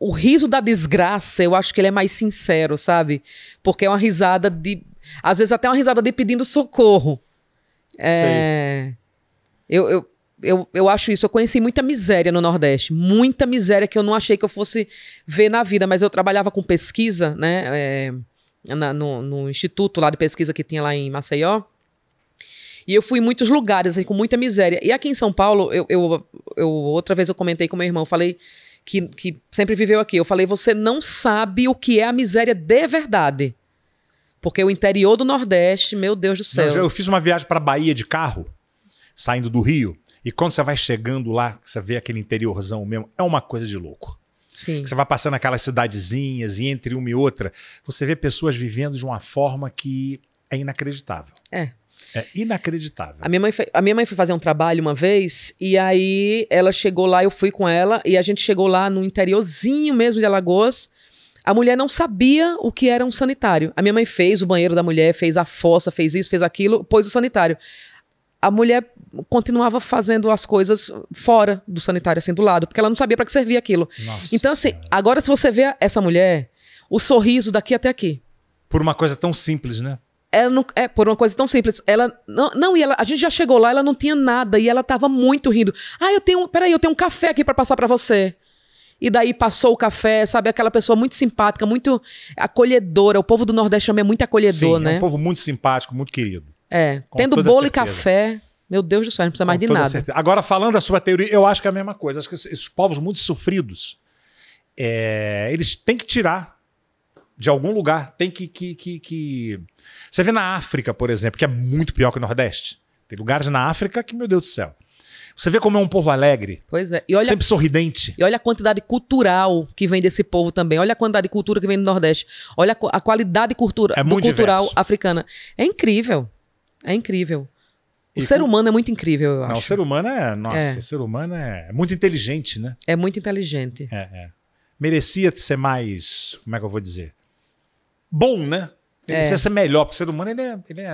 Speaker 1: o riso da desgraça, eu acho que ele é mais sincero, sabe? Porque é uma risada de. Às vezes até uma risada de pedindo socorro. É, eu, eu, eu, eu acho isso. Eu conheci muita miséria no Nordeste. Muita miséria que eu não achei que eu fosse ver na vida. Mas eu trabalhava com pesquisa, né? É, na, no, no instituto lá de pesquisa que tinha lá em Maceió. E eu fui em muitos lugares, assim, com muita miséria. E aqui em São Paulo, eu, eu, eu outra vez eu comentei com meu irmão, falei que, que sempre viveu aqui. Eu falei, você não sabe o que é a miséria de verdade. Porque o interior do Nordeste, meu Deus do céu. Não, eu fiz
Speaker 2: uma viagem para Bahia de carro, saindo do Rio, e quando você vai chegando lá, você vê aquele interiorzão mesmo, é uma coisa de louco. Sim. Você vai passando aquelas cidadezinhas e entre uma e outra, você vê pessoas vivendo de uma forma que é inacreditável. É. É
Speaker 1: inacreditável. A minha, mãe foi, a minha mãe foi fazer um trabalho uma vez, e aí ela chegou lá, eu fui com ela, e a gente chegou lá no interiorzinho mesmo de Alagoas. A mulher não sabia o que era um sanitário. A minha mãe fez o banheiro da mulher, fez a fossa, fez isso, fez aquilo, pôs o sanitário. A mulher continuava fazendo as coisas fora do sanitário, assim, do lado, porque ela não sabia para que servia aquilo. Nossa então, assim, senhora. agora se você vê essa mulher, o sorriso daqui até aqui.
Speaker 2: Por uma coisa tão simples, né?
Speaker 1: ela não, é, por uma coisa tão simples, ela não, não e ela, a gente já chegou lá, ela não tinha nada e ela tava muito rindo. Ah, eu tenho, peraí, eu tenho um café aqui para passar para você. E daí passou o café, sabe? Aquela pessoa muito simpática, muito acolhedora. O povo do Nordeste também é muito acolhedor, Sim, né? É um né? povo muito simpático, muito querido. É, Com tendo bolo e café. Meu Deus do céu, não precisa mais de nada. Certeza.
Speaker 2: Agora, falando da sua teoria, eu acho que
Speaker 1: é a mesma coisa. Acho que
Speaker 2: esses povos muito sofridos, é, eles têm que tirar de algum lugar. Tem que, que, que, que, Você vê na África, por exemplo, que é muito pior que o
Speaker 1: Nordeste. Tem lugares na África que, meu Deus do céu. Você vê como é um povo alegre. Pois é. Olha, sempre sorridente. E olha a quantidade cultural que vem desse povo também. Olha a quantidade de cultura que vem do Nordeste. Olha a, a qualidade cultura, é muito cultural diverso. africana. É incrível. É incrível.
Speaker 2: O e ser com... humano é muito incrível, eu acho. Não, o ser humano é. Nossa, é. o ser humano é, é muito inteligente, né? É muito inteligente. É, é. Merecia ser mais. Como é que eu vou dizer?
Speaker 1: bom, né? Ele é. precisa ser melhor, porque o ser humano ele é, ele é...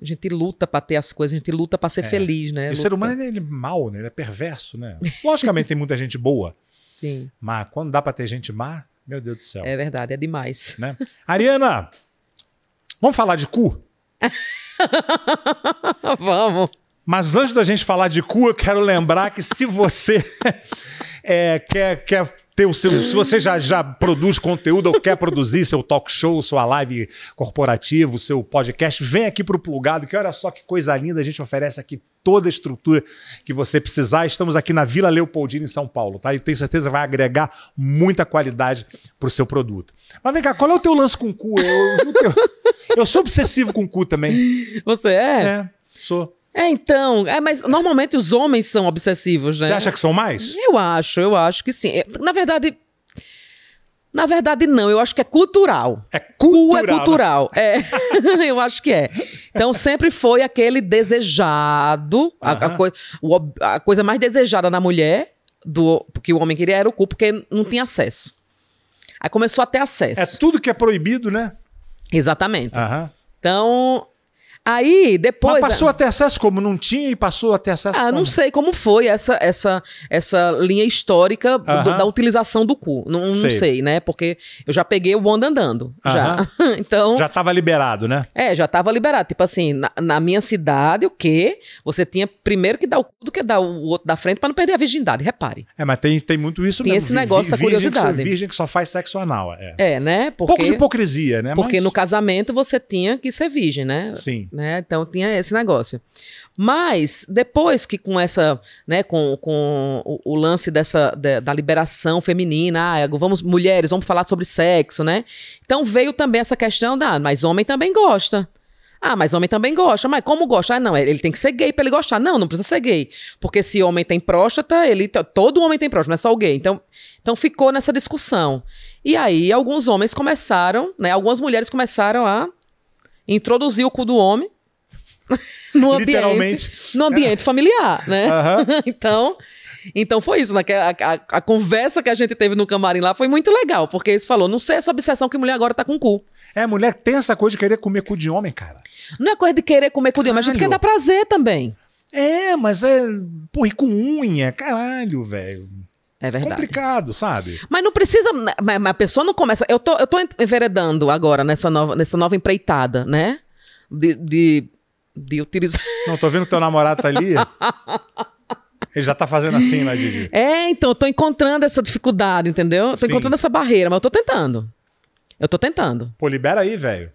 Speaker 1: A gente luta para ter as coisas, a gente luta para ser é. feliz, né? E o ser humano
Speaker 2: ele é mau, né? Ele é perverso, né? Logicamente tem muita gente boa. Sim. Mas quando dá para ter gente má, meu Deus do céu. É
Speaker 1: verdade, é demais.
Speaker 2: Né? Ariana, vamos falar de cu? vamos. Mas antes da gente falar de cu, eu quero lembrar que se você é, quer, quer ter o seu. Se você já, já produz conteúdo ou quer produzir seu talk show, sua live corporativa, seu podcast, vem aqui para o Plugado, que olha só que coisa linda, a gente oferece aqui toda a estrutura que você precisar. Estamos aqui na Vila Leopoldina, em São Paulo, tá? E tenho certeza vai agregar muita qualidade para o seu produto. Mas vem
Speaker 1: cá, qual é o teu lance com o cu? Eu, eu,
Speaker 2: eu, eu sou obsessivo com o cu também. Você é? É, sou.
Speaker 1: É, então. É, mas normalmente os homens são obsessivos, né? Você acha que são mais? Eu acho, eu acho que sim. É, na verdade. Na verdade, não. Eu acho que é cultural. É cultural. Cu é cultural. Né? É. eu acho que é. Então, sempre foi aquele desejado. A, a, o, a, coisa mais desejada na mulher, do que o homem queria, era o cu, porque não tinha acesso. Aí começou a ter acesso. É tudo que é proibido, né? Exatamente. Então, Aí, depois. Mas passou a ter acesso como? Não tinha e passou a ter acesso Ah, como? não sei como foi essa essa essa linha histórica do, da utilização do cu. Não, não sei. né? Porque eu já peguei o onda andando. Aham. Já.
Speaker 2: então. Já estava liberado, né?
Speaker 1: É, já estava liberado. Tipo assim, na, na minha cidade, o quê? Você tinha primeiro que dar o cu do que dar o outro da frente para não perder a virgindade, repare. É, mas tem, tem muito isso tem mesmo. Tem esse negócio, da essa curiosidade. Que,
Speaker 2: virgem que só faz sexo anal. É,
Speaker 1: é né? Porque, Pouco de hipocrisia, né? Porque mas... no casamento você tinha que ser virgem, né? Sim. Né? Então tinha esse negócio. Mas depois que com essa, né, com, com o, o lance dessa da, da liberação feminina, ah, é, vamos mulheres, vamos falar sobre sexo, né? Então veio também essa questão da, mas homem também gosta. Ah, mas homem também gosta. Mas como gosta? Ah, não, ele tem que ser gay para ele gostar. Não, não precisa ser gay. Porque se homem tem próstata, ele todo homem tem próstata, não é só o gay. Então, então ficou nessa discussão. E aí alguns homens começaram, né, algumas mulheres começaram a introduziu o cu do homem no ambiente, no ambiente familiar, né? Uhum. então, então foi isso. Né? A, a, a, conversa que a gente teve no camarim lá foi muito legal, porque eles falou, não sei essa obsessão que mulher agora tá com cu.
Speaker 2: É, mulher tem essa coisa de querer comer cu de homem, cara. Não é coisa de querer comer cu de homem, a gente quer dar
Speaker 1: prazer também. É, mas é. Porra, e com unha, caralho, velho. É verdade. Complicado, sabe? Mas não precisa. Mas, a pessoa não começa. Eu tô, eu tô enveredando agora nessa nova, nessa nova empreitada, né? De, de, de utilizar. Não, tô vendo que teu namorado tá ali. Ele já tá fazendo assim, né, Gigi? É, então, eu tô encontrando essa dificuldade, entendeu? Eu tô Sim. encontrando essa barreira, mas eu tô tentando. Eu tô tentando. Pô, libera aí, velho.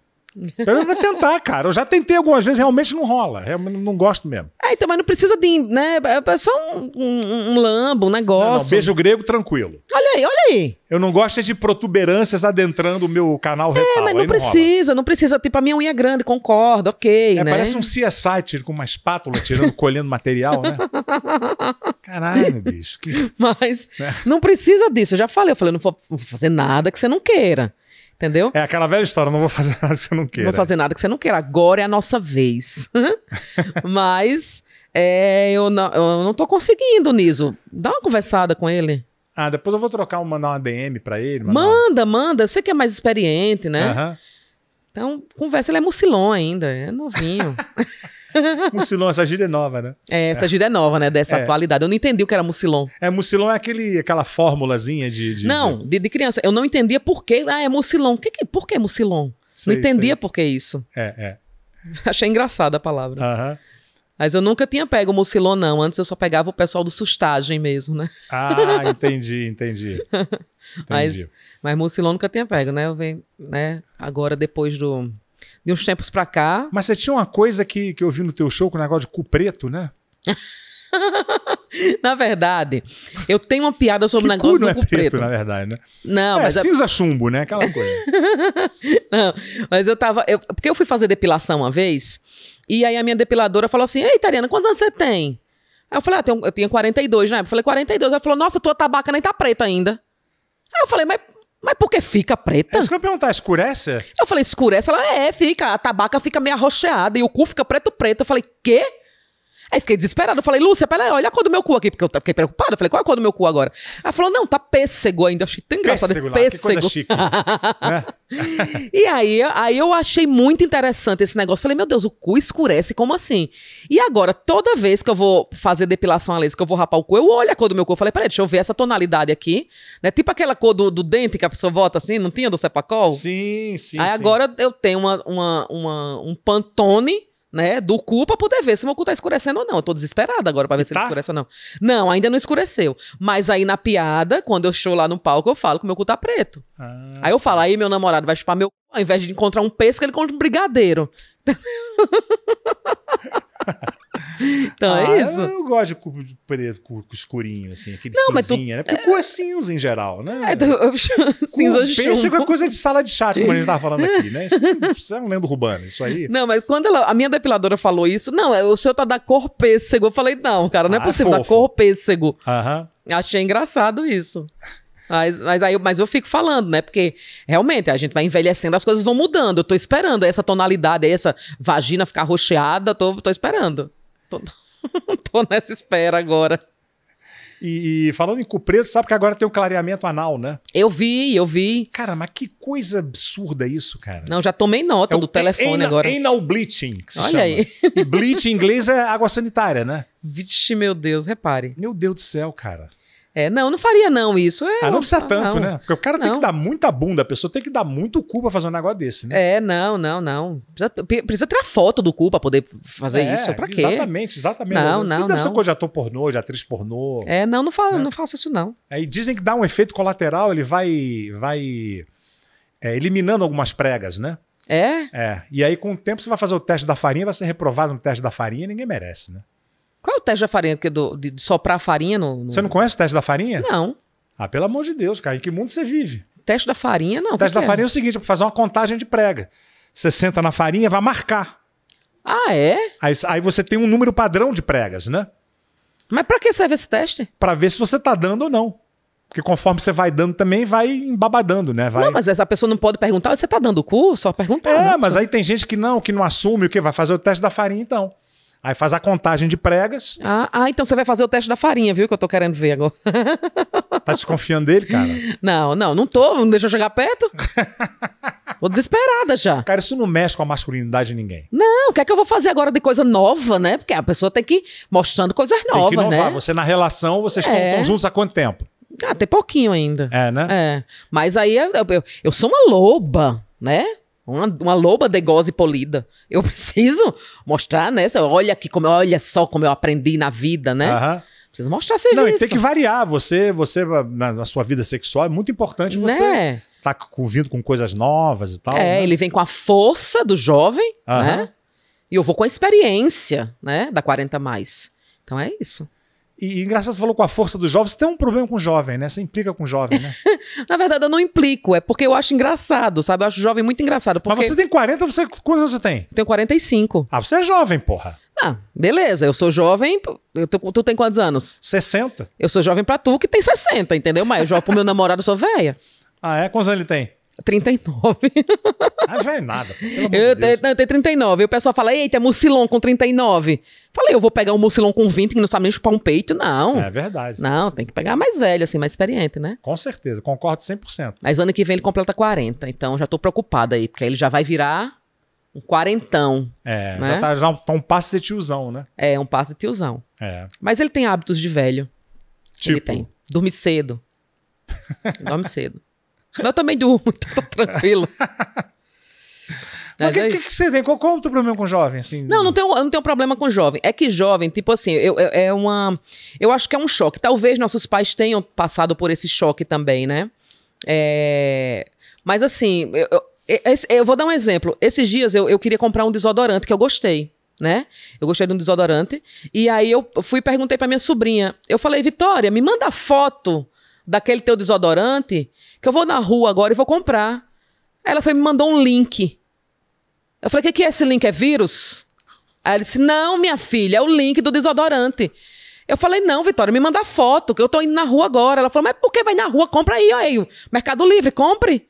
Speaker 2: Eu vou tentar, cara. Eu já tentei algumas vezes, realmente não rola. Eu não gosto mesmo.
Speaker 1: É, então, mas não precisa de. Né, é só um, um, um lambo, um negócio. Não, não, beijo
Speaker 2: grego, tranquilo.
Speaker 1: Olha aí, olha aí.
Speaker 2: Eu não gosto é de protuberâncias adentrando o meu canal é, retal. É, mas não, não precisa,
Speaker 1: rola. não precisa. Tipo, a minha unha é grande, concordo, ok. É, né? Parece um
Speaker 2: CSI com uma espátula tirando, colhendo material, né?
Speaker 1: Caralho, bicho. Que... Mas né? não precisa disso. Eu já falei, eu falei, não vou fazer nada que você não queira. Entendeu? É aquela velha história, não vou fazer nada que você não queira. Não vou fazer nada que você não queira. Agora é a nossa vez. Mas é, eu, não, eu não tô conseguindo Niso. Dá uma conversada com ele. Ah, depois eu vou trocar, mandar uma DM para ele. Manda, uma... manda. Você que é mais experiente, né? Uhum. Então, conversa. Ele é mucilão ainda, é novinho.
Speaker 2: Mucilon, essa gíria é nova, né?
Speaker 1: É, essa gíria é nova, né? Dessa é. atualidade. Eu não entendi o que era mucilon. É, mucilon é aquele, aquela fórmulazinha de. de não, de, de, criança. Eu não entendia por que. Ah, é mucilon. Que que, por que mucilon? não entendia por que isso. É, é. Achei engraçada a palavra. Aham. Mas eu nunca tinha pego o mucilon, não. Antes eu só pegava o pessoal do sustagem mesmo, né? Ah, entendi,
Speaker 2: entendi. entendi. Mas,
Speaker 1: mas mucilon nunca tinha pego, né? Eu venho, né? Agora, depois do, de uns tempos pra cá. Mas você tinha uma coisa que, que eu vi no teu show com o negócio de cu preto, né? na verdade, eu tenho uma piada sobre o negócio cu não do é cu é preto, preto, Na verdade, né? Não, é, mas cinza
Speaker 2: a... chumbo, né? Aquela coisa.
Speaker 1: não, mas eu tava. Eu, porque eu fui fazer depilação uma vez, e aí a minha depiladora falou assim: Ei, Tariana, quantos anos você tem? Aí eu falei, ah, eu, tenho, eu tinha 42 né? Eu falei, 42. Ela falou, nossa, tua tabaca nem tá preta ainda. Aí eu falei, mas mas por que fica preta? É isso perguntar,
Speaker 2: escurece?
Speaker 1: Eu falei, escurece? Ela, é, fica, a tabaca fica meio arroxeada e o cu fica preto preto. Eu falei, quê? Aí fiquei desesperada. Eu falei, Lúcia, peraí, olha a cor do meu cu aqui, porque eu fiquei preocupada. Eu falei, qual é a cor do meu cu agora? Ela falou, não, tá pêssego ainda. Eu achei tão engraçado. Pêssego, lá, pêssego. coisa chique. Né? e aí, aí eu achei muito interessante esse negócio. Falei, meu Deus, o cu escurece, como assim? E agora, toda vez que eu vou fazer depilação a laser, que eu vou rapar o cu, eu olho a cor do meu cu. Eu falei, peraí, deixa eu ver essa tonalidade aqui. Né? Tipo aquela cor do, do dente que a pessoa bota assim, não tinha do Cepacol? Sim, sim. Aí sim. agora eu tenho uma, uma, uma um pantone né, do cu pra poder ver se meu cu tá escurecendo ou não. Eu tô desesperada agora pra ver e se tá? ele escurece ou não. Não, ainda não escureceu. Mas aí na piada, quando eu estou lá no palco, eu falo que meu cu tá preto. Ah. Aí eu falo, tá. aí meu namorado vai chupar meu cu, ao invés de encontrar um pesco, ele encontra um brigadeiro. Então é ah, é isso. Eu gosto de cu
Speaker 2: preto, cu escurinho, assim, aquele não, cinzinha, tu... né? Porque é... cu é cinza em geral, né? É, tu... cinza de chumbo. Pêssego é coisa de sala de chat, como a gente tava falando aqui, né? Isso, não é um lendo rubano, isso aí.
Speaker 1: Não, mas quando ela, a minha depiladora falou isso, não, é, o senhor tá da cor pêssego. Eu falei, não, cara, não é ah, é possível, tá da cor pêssego. Aham. Achei engraçado isso. Mas, mas, aí, mas eu fico falando, né? Porque realmente a gente vai envelhecendo, as coisas vão mudando. Eu tô esperando essa tonalidade, essa vagina ficar rocheada, tô, tô esperando. Tô, tô nessa espera agora. E,
Speaker 2: falando em cu preso, sabe que agora tem o clareamento anal, né? Eu vi, eu vi. Cara, mas que coisa absurda isso, cara. Não, já
Speaker 1: tomei nota é do telefone agora. agora. Anal
Speaker 2: bleaching, que se Olha chama. aí. E bleach em inglês é água sanitária, né?
Speaker 1: Vixe, meu Deus, repare. Meu Deus do céu, cara. É, não, não faria não isso. É, ah, não precisa tanto, não. né? Porque
Speaker 2: o cara não. tem que dar muita bunda, a pessoa tem que dar muito cu pra fazer um negócio desse, né?
Speaker 1: É, não, não, não. Precisa, precisa ter a foto do cu pra poder fazer é, isso. Pra quê? Exatamente,
Speaker 2: exatamente. Não, Você não, deve não. ser coisa de ator
Speaker 1: pornô, de atriz pornô.
Speaker 2: É, não, não, fa né? não faça isso não. Aí dizem que dá um efeito colateral, ele vai, vai é, eliminando algumas pregas, né? É? É. E aí, com o tempo, você vai fazer o teste da farinha, vai ser reprovado no teste da farinha, ninguém merece, né?
Speaker 1: Qual é o teste da farinha? Que é do, de, de soprar farinha no, no, Você não conhece o teste da
Speaker 2: farinha? Não. Ah, pelo amor de Deus, cara, em que mundo você vive?
Speaker 1: Teste da farinha, não. O teste que da que é? farinha é? é o seguinte:
Speaker 2: é pra fazer uma contagem de prega. Você senta na farinha, vai marcar. Ah, é? Aí, aí você tem um número padrão de pregas, né? Mas para que serve esse teste? Para ver se você tá dando ou não. Porque conforme você vai dando também, vai embabadando, né? Vai... Não,
Speaker 1: mas essa pessoa não pode perguntar, você tá dando o cu? Só perguntar. É,
Speaker 2: né? mas aí tem gente que não, que não assume o que vai fazer o teste da farinha então.
Speaker 1: Aí faz a contagem de pregas. Ah, ah, então você vai fazer o teste da farinha, viu? Que eu tô querendo ver agora.
Speaker 2: Tá desconfiando dele, cara?
Speaker 1: Não, não, não tô. Não deixou chegar perto.
Speaker 2: Tô desesperada já. Cara, isso não mexe com a masculinidade de ninguém.
Speaker 1: Não, o que é que eu vou fazer agora de coisa nova, né? Porque a pessoa tem que ir mostrando coisas novas, tem que inovar. né? Você na relação, vocês é. estão juntos há quanto tempo? Ah, tem pouquinho ainda. É, né? É. Mas aí eu, eu, eu sou uma loba, né? Uma, uma loba de goze polida. Eu preciso mostrar, né? Olha, aqui como, olha só como eu aprendi na vida, né? Aham. Preciso mostrar serviço. Não, e tem que
Speaker 2: variar. Você, você na, na sua vida sexual, é muito importante né? você né? tá com, vindo com coisas novas e
Speaker 1: tal. É, né? ele vem com a força do jovem, né? E eu vou com a experiência, né? Da 40 mais. Então é isso. E, engraçado, você falou com a força dos jovens. Você tem um problema com o jovem, né? Você implica com o jovem, né? Na verdade, eu não implico. É porque eu acho engraçado, sabe? Eu acho o jovem muito engraçado. Porque... Mas você tem 40, você... quantos você tem? Eu tenho 45. Ah, você é jovem, porra. Ah, beleza, eu sou jovem. Eu tô, tu tem quantos anos? 60. Eu sou jovem pra tu que tem 60, entendeu? Mas eu jovem pro meu namorado, eu sou velha. Ah, é? Quantos anos ele tem? 39. Ah, já é nada. Pelo eu, de eu, eu tenho 39. E o pessoal fala, eita, mucilon com 39. Falei, eu vou pegar um mucilon com 20 que não sabe nem chupar um peito, não. É verdade. Não, tem que pegar mais velho, assim, mais experiente, né? Com certeza, concordo 100%. Mas ano que vem ele completa 40, então já tô preocupada aí, porque aí ele já vai virar um quarentão. É, né? já, tá, já tá um passo de tiozão, né? É, um passo de tiozão. É. Mas ele tem hábitos de velho. Tipo? Ele tem. Dorme cedo. Dorme cedo. Eu também durmo, então tá tranquilo. Mas o que, é que, que, você tem? Qual, qual é o teu problema com jovem? Assim? Não, não tenho, eu não tenho problema com jovem. É que jovem, tipo assim, eu, eu, é uma. Eu acho que é um choque. Talvez nossos pais tenham passado por esse choque também, né? É, mas assim, eu, eu, eu, vou dar um exemplo. Esses dias eu, eu queria comprar um desodorante que eu gostei. Né? Eu gostei de um desodorante. E aí eu fui e perguntei pra minha sobrinha. Eu falei, Vitória, me manda foto daquele teu desodorante que eu vou na rua agora e vou comprar. Aí ela foi me mandou um link. Eu falei: o que, que é esse link? É vírus? Aí ela disse: não, minha filha, é o link do desodorante. Eu falei, não, Vitória, me manda foto, que eu tô indo na rua agora. Ela falou, mas por que vai na rua? Compra aí, ó, aí, Mercado Livre, compre.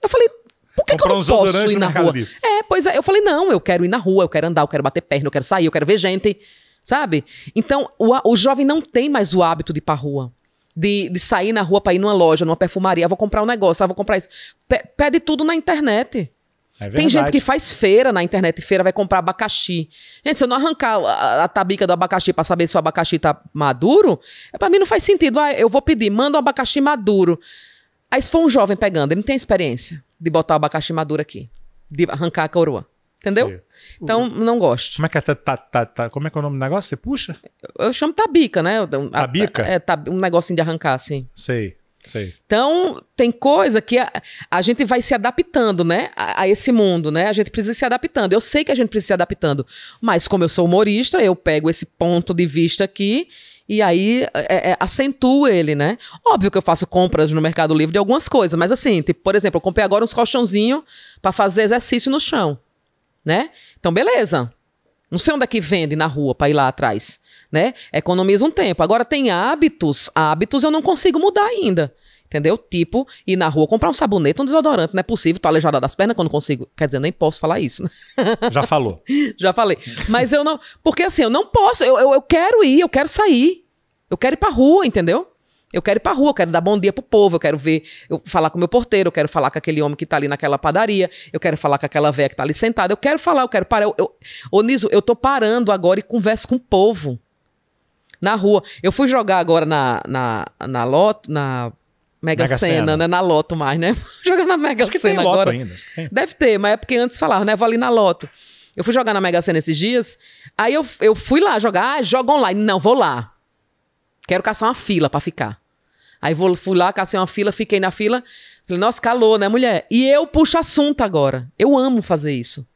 Speaker 1: Eu falei, por que, que eu não posso ir na rua? Livre. É, pois é. Eu falei, não, eu quero ir na rua, eu quero andar, eu quero bater perna, eu quero sair, eu quero ver gente, sabe? Então, o, o jovem não tem mais o hábito de ir pra rua de, de sair na rua para ir numa loja, numa perfumaria, ah, vou comprar um negócio, ah, vou comprar isso. pede tudo na internet. É Tem gente que faz feira na internet, feira vai comprar abacaxi. Gente, se eu não arrancar a, a tabica do abacaxi para saber se o abacaxi tá maduro, é, para mim não faz sentido. Ah, eu vou pedir, manda um abacaxi maduro. Aí se for um jovem pegando, ele não tem experiência de botar o abacaxi maduro aqui, de arrancar a coroa. Entendeu? Então, não gosto. Como é que é, tá, tá, tá, tá, como é, que é o nome do negócio? Você puxa? Eu, chamo tabica, né? tabica? A, é, tab, um negocinho de arrancar, assim. Sei. Sei. Então, tem coisa que a, a, gente vai se adaptando, né? A, a, esse mundo, né? A gente precisa se adaptando. Eu sei que a gente precisa se adaptando, mas como eu sou humorista, eu pego esse ponto de vista aqui e aí é, é, acentuo ele, né? Óbvio que eu faço compras no Mercado Livre de algumas coisas, mas assim, tipo, por exemplo, eu comprei agora uns colchãozinhos para fazer exercício no chão né? Então, beleza. Não sei onde é que vende na rua para ir lá atrás, né? Economiza um tempo. Agora tem hábitos, hábitos eu não consigo mudar ainda. Entendeu? Tipo, ir na rua comprar um sabonete, um desodorante. Não é possível, tô aleijada das pernas quando consigo. Quer dizer, nem posso falar isso. Né? Já falou. Já falei. Mas eu não. Porque assim, eu não posso. Eu, eu, eu quero ir, eu quero sair. Eu quero ir pra rua, entendeu? Eu quero ir pra rua, eu quero dar bom dia pro povo, eu quero ver, eu falar com o meu porteiro, eu quero falar com aquele homem que tá ali naquela padaria, eu quero falar com aquela velha que tá ali sentada, eu quero falar, eu quero parar. Eu, eu, eu tô parando agora e converso com o povo. Na rua. Eu fui jogar agora na, na, na loto, na Mega, Mega Sena, Sena, né? Na Loto mais, né? jogar na Mega Acho que Sena tem agora. Loto ainda. Tem. Deve ter, mas é porque antes falava, né? Vou ali na Loto. Eu fui jogar na Mega Sena esses dias, aí eu, eu fui lá jogar, ah, joga online. Não, vou lá. Quero caçar uma fila para ficar. Aí vou, fui lá, cacei uma fila, fiquei na fila. Falei, nossa, calor, né, mulher? E eu puxo assunto agora. Eu amo fazer isso.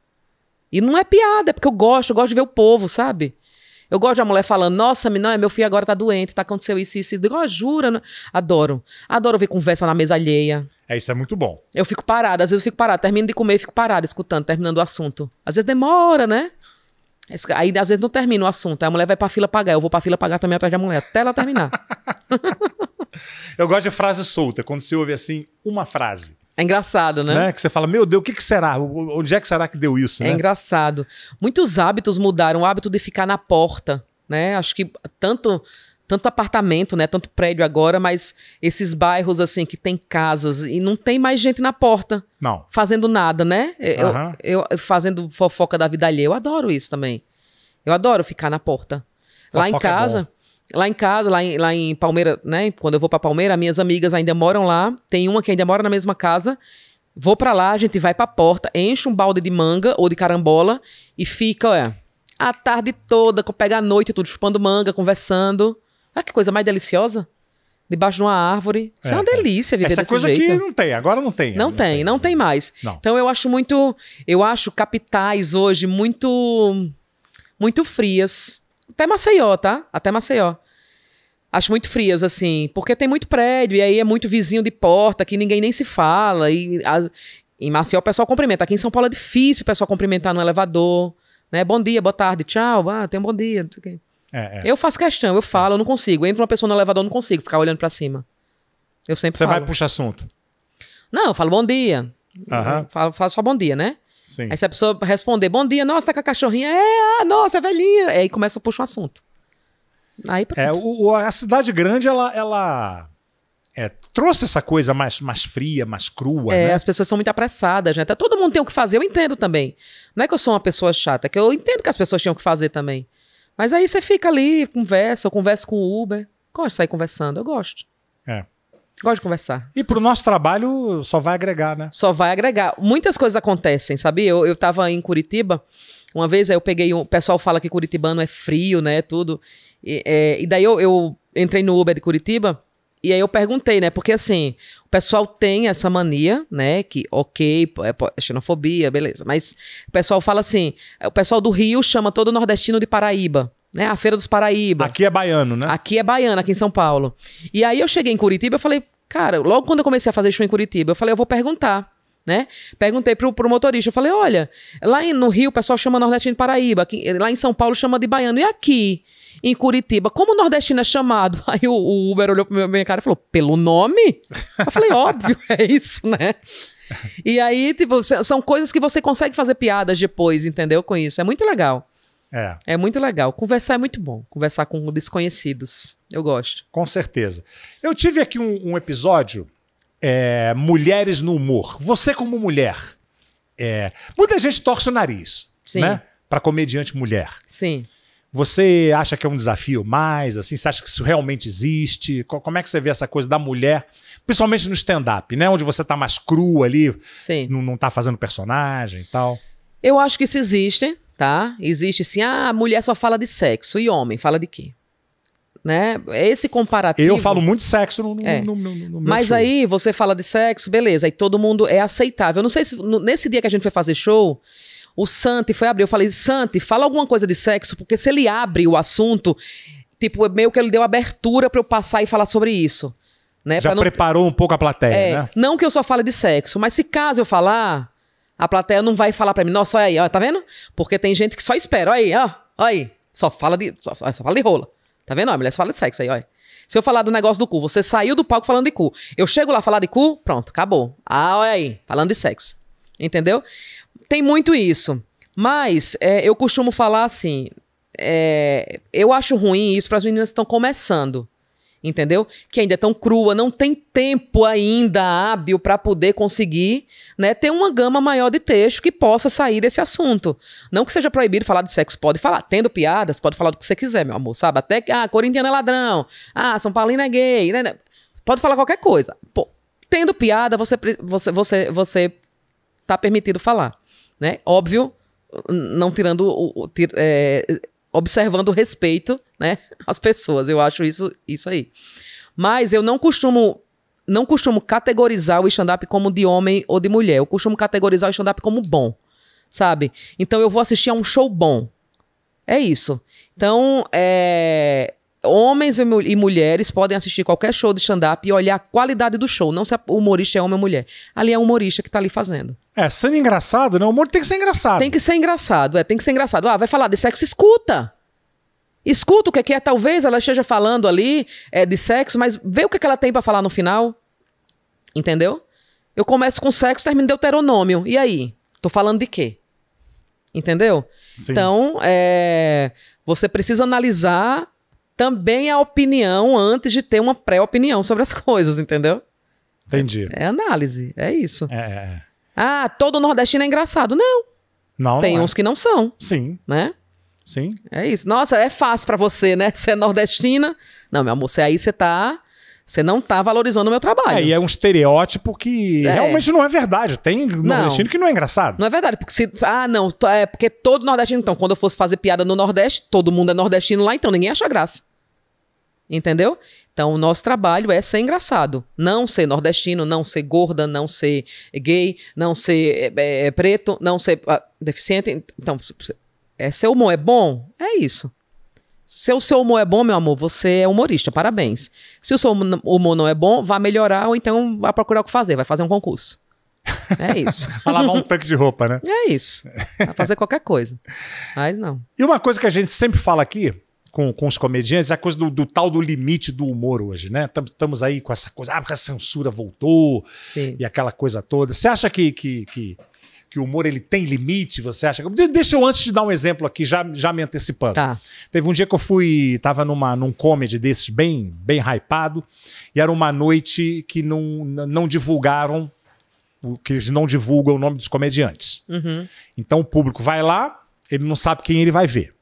Speaker 1: E não é piada, é porque eu gosto, eu gosto de ver o povo, sabe? Eu gosto de a mulher falando, nossa, não, meu filho agora tá doente, tá acontecendo isso, isso, isso. Eu digo, oh, jura? Né? Adoro. Adoro ouvir conversa na mesa alheia. É, isso é muito bom. Eu fico parada, às vezes eu fico parada, termino de comer, fico parada, escutando, terminando o assunto. Às vezes demora, né? Aí, às vezes, não termina o assunto. Aí a mulher vai pra fila pagar. Eu vou pra fila pagar também atrás da mulher, até ela terminar.
Speaker 2: Eu gosto de frase solta, quando você ouve assim, uma frase. É engraçado, né? né? Que você fala, meu Deus, o que, que, será? Onde é que será que deu isso? É né?
Speaker 1: engraçado. Muitos hábitos mudaram. O hábito de ficar na porta, né? Acho que tanto tanto apartamento, né? Tanto prédio agora, mas esses bairros assim que tem casas e não tem mais gente na porta. Não. Fazendo nada, né? Eu, uhum. eu, eu fazendo fofoca da vida alheia. Eu adoro isso também. Eu adoro ficar na porta. Fofoca Lá em é casa. É Lá em casa, lá em, lá em Palmeira, né? Quando eu vou para Palmeira, minhas amigas ainda moram lá. Tem uma que ainda mora na mesma casa. Vou para lá, a gente vai pra porta, enche um balde de manga ou de carambola e fica, olha, a tarde toda, pega a noite tudo, chupando manga, conversando. Ah, que coisa mais deliciosa debaixo de uma árvore. Isso é, é uma é. delícia viver Essa desse coisa aqui que não
Speaker 2: tem, agora não tem. Não, não
Speaker 1: tem, tem, não tem mais. Não. Então eu acho muito, eu acho capitais hoje muito muito frias. Até Maceió, tá? Até Maceió. Acho muito frias, assim, porque tem muito prédio, e aí é muito vizinho de porta, que ninguém nem se fala. E a, em Maceió o pessoal cumprimenta. Aqui em São Paulo é difícil o pessoal cumprimentar no elevador. Né? Bom dia, boa tarde, tchau, ah, tem um bom dia, não sei o quê. É, é. Eu faço questão, eu falo, eu não consigo. Entra uma pessoa no elevador, eu não consigo ficar olhando para cima. Eu sempre Você falo. vai puxar assunto? Não, eu falo bom dia. Uhum. Falo, falo, só bom dia, né? Sim. Aí se a pessoa responder, bom dia, nossa, tá com a cachorrinha, é, ah, nossa, é velhinha. Aí começa a puxar um assunto.
Speaker 2: Aí pronto. É, o, a cidade grande, ela, ela é, trouxe essa coisa mais, mais
Speaker 1: fria, mais crua. É, né? as pessoas são muito apressadas, gente. Né? Tá todo mundo tem o que fazer, eu entendo também. Não é que eu sou uma pessoa chata, é que eu entendo que as pessoas tinham o que fazer também. Mas aí você fica ali, conversa, eu converso com o Uber. Gosto de sair conversando, eu gosto. É. Gosto de conversar. E pro nosso trabalho só vai agregar, né? Só vai agregar. Muitas coisas acontecem, sabe? Eu, eu tava em Curitiba uma vez, aí eu peguei um. O pessoal fala que curitibano é frio, né? Tudo. E, é, e daí eu, eu entrei no Uber de Curitiba. E aí eu perguntei, né? Porque assim, o pessoal tem essa mania, né? Que, ok, é, é xenofobia, beleza. Mas o pessoal fala assim: é, o pessoal do Rio chama todo nordestino de Paraíba né? A Feira dos Paraíba. Aqui é baiano, né? Aqui é baiano, aqui em São Paulo. E aí eu cheguei em Curitiba, eu falei, cara, logo quando eu comecei a fazer show em Curitiba, eu falei, eu vou perguntar. Né? Perguntei pro, pro motorista, eu falei, olha, lá no Rio o pessoal chama nordestino de Paraíba, aqui, lá em São Paulo chama de baiano, e aqui, em Curitiba, como o nordestino é chamado? Aí o, o Uber olhou pra minha cara e falou, pelo nome? Eu falei, óbvio, é isso, né? E aí, tipo, são coisas que você consegue fazer piadas depois, entendeu? Com isso, é muito legal. É. é muito legal. Conversar é muito bom. Conversar com desconhecidos. Eu gosto. Com certeza.
Speaker 2: Eu tive aqui um, um episódio
Speaker 1: é, Mulheres no Humor. Você, como
Speaker 2: mulher, é, muita gente torce o nariz né? para comediante mulher. Sim. Você acha que é um desafio mais? Assim, você acha que isso realmente existe? Como é que você vê essa coisa da mulher, principalmente no stand-up, né? Onde você está mais crua ali, Sim. Não, está fazendo personagem e tal.
Speaker 1: Eu acho que isso existe tá? Existe assim, ah, mulher só fala de sexo e homem fala de quê? Né? É esse comparativo. Eu falo muito sexo no, no, é. no, no meu Mas show. aí você fala de sexo, beleza, aí todo mundo é aceitável. Eu não sei se nesse dia que a gente foi fazer show, o Santi foi abrir. Eu falei, Santi, fala alguma coisa de sexo, porque se ele abre o assunto, tipo, é meio que ele deu abertura para eu passar e falar sobre isso. Né? Já não... preparou um pouco a plateia, é, né? Não que eu só fale de sexo, mas se caso eu falar, a plateia não vai falar para mim, nossa, olha aí, ó, tá vendo? Porque tem gente que só espera, olha aí, ó, olha aí. Só fala de, só, só fala de rola. Tá vendo? Ó, a mulher só fala de sexo aí, olha. Se eu falar do negócio do cu, você saiu do palco falando de cu. Eu chego lá falar de cu, pronto, acabou. Ah, olha aí, falando de sexo. Entendeu? Tem muito isso. Mas é, eu costumo falar assim, é, eu acho ruim isso para as meninas que estão começando entendeu? Que ainda é tão crua, não tem tempo ainda hábil para poder conseguir, né, ter uma gama maior de texto que possa sair desse assunto. Não que seja proibido falar de sexo, pode falar, tendo piadas, pode falar do que você quiser, meu amor, sabe? Até que ah, corintiano é ladrão, ah, São Paulino é gay, né? né? Pode falar qualquer coisa. Pô, tendo piada, você você você você tá permitido falar, né? Óbvio, não tirando o, o tir, é, observando o respeito, né, às pessoas. Eu acho isso, isso aí. Mas eu não costumo não costumo categorizar o stand-up como de homem ou de mulher. Eu costumo categorizar o stand-up como bom, sabe? Então eu vou assistir a um show bom. É isso. Então, é, homens e, mul e, mulheres podem assistir qualquer show de stand-up e olhar a qualidade do show, não se o humorista é homem ou mulher. Ali é o humorista que tá ali fazendo. É, sendo engraçado, né? O humor tem que ser engraçado. Tem que ser engraçado, é, tem que ser engraçado. Ah, vai falar de sexo, escuta. Escuta o que é, que é. talvez ela esteja falando ali é, de sexo, mas vê o que, é que ela tem para falar no final. Entendeu? Eu começo com sexo, termino deuteronômio. E aí? Tô falando de quê? Entendeu? Sim. Então, é, você precisa analisar também a opinião antes de ter uma pré-opinião sobre as coisas, entendeu? Entendi. É, é análise, é isso. É, é, é. Ah, todo nordestino é engraçado. Não. Não, Tem não é. uns é. que não são. Sim. Né? Sim. É isso. Nossa, é fácil para você, né? Você é nordestina. Não, meu amor, você aí você tá você não tá valorizando o meu trabalho. É, e é um
Speaker 2: estereótipo que é. realmente não é verdade. Tem nordestino não. que
Speaker 1: não é engraçado. Não é verdade, porque se. Ah, não, é porque todo nordestino. Então, quando eu fosse fazer piada no Nordeste, todo mundo é nordestino lá, então ninguém acha graça entendeu? Então, o nosso trabalho é ser engraçado. Não ser nordestino, não ser gorda, não ser gay, não ser é, é, é preto, não ser ah, deficiente. Então, é, seu humor é bom? É isso. Se o seu humor é bom, meu amor, você é humorista, parabéns. Se o seu humor não é bom, vá melhorar ou então vá procurar o que fazer, vai fazer um concurso. É isso. Vai lavar um tanque
Speaker 2: de roupa, né? É
Speaker 1: isso. Vai fazer qualquer coisa. Mas não. E uma coisa que a
Speaker 2: gente sempre fala aqui com, com os comediantes, é a coisa do, do, tal do limite do humor hoje, né? Estamos aí com essa coisa, ah, porque a censura voltou Sim. e aquela coisa toda. Você acha que, que, que, que, o humor ele tem limite? Você acha? Deixa eu antes de dar um exemplo aqui, já, já me antecipando. Tá. Teve um dia que eu fui, tava numa, num comedy desses bem, bem hypado, e era uma noite que não, não divulgaram, que eles não divulgam o nome dos comediantes. Uhum. Então o público vai lá, ele não sabe quem ele vai ver.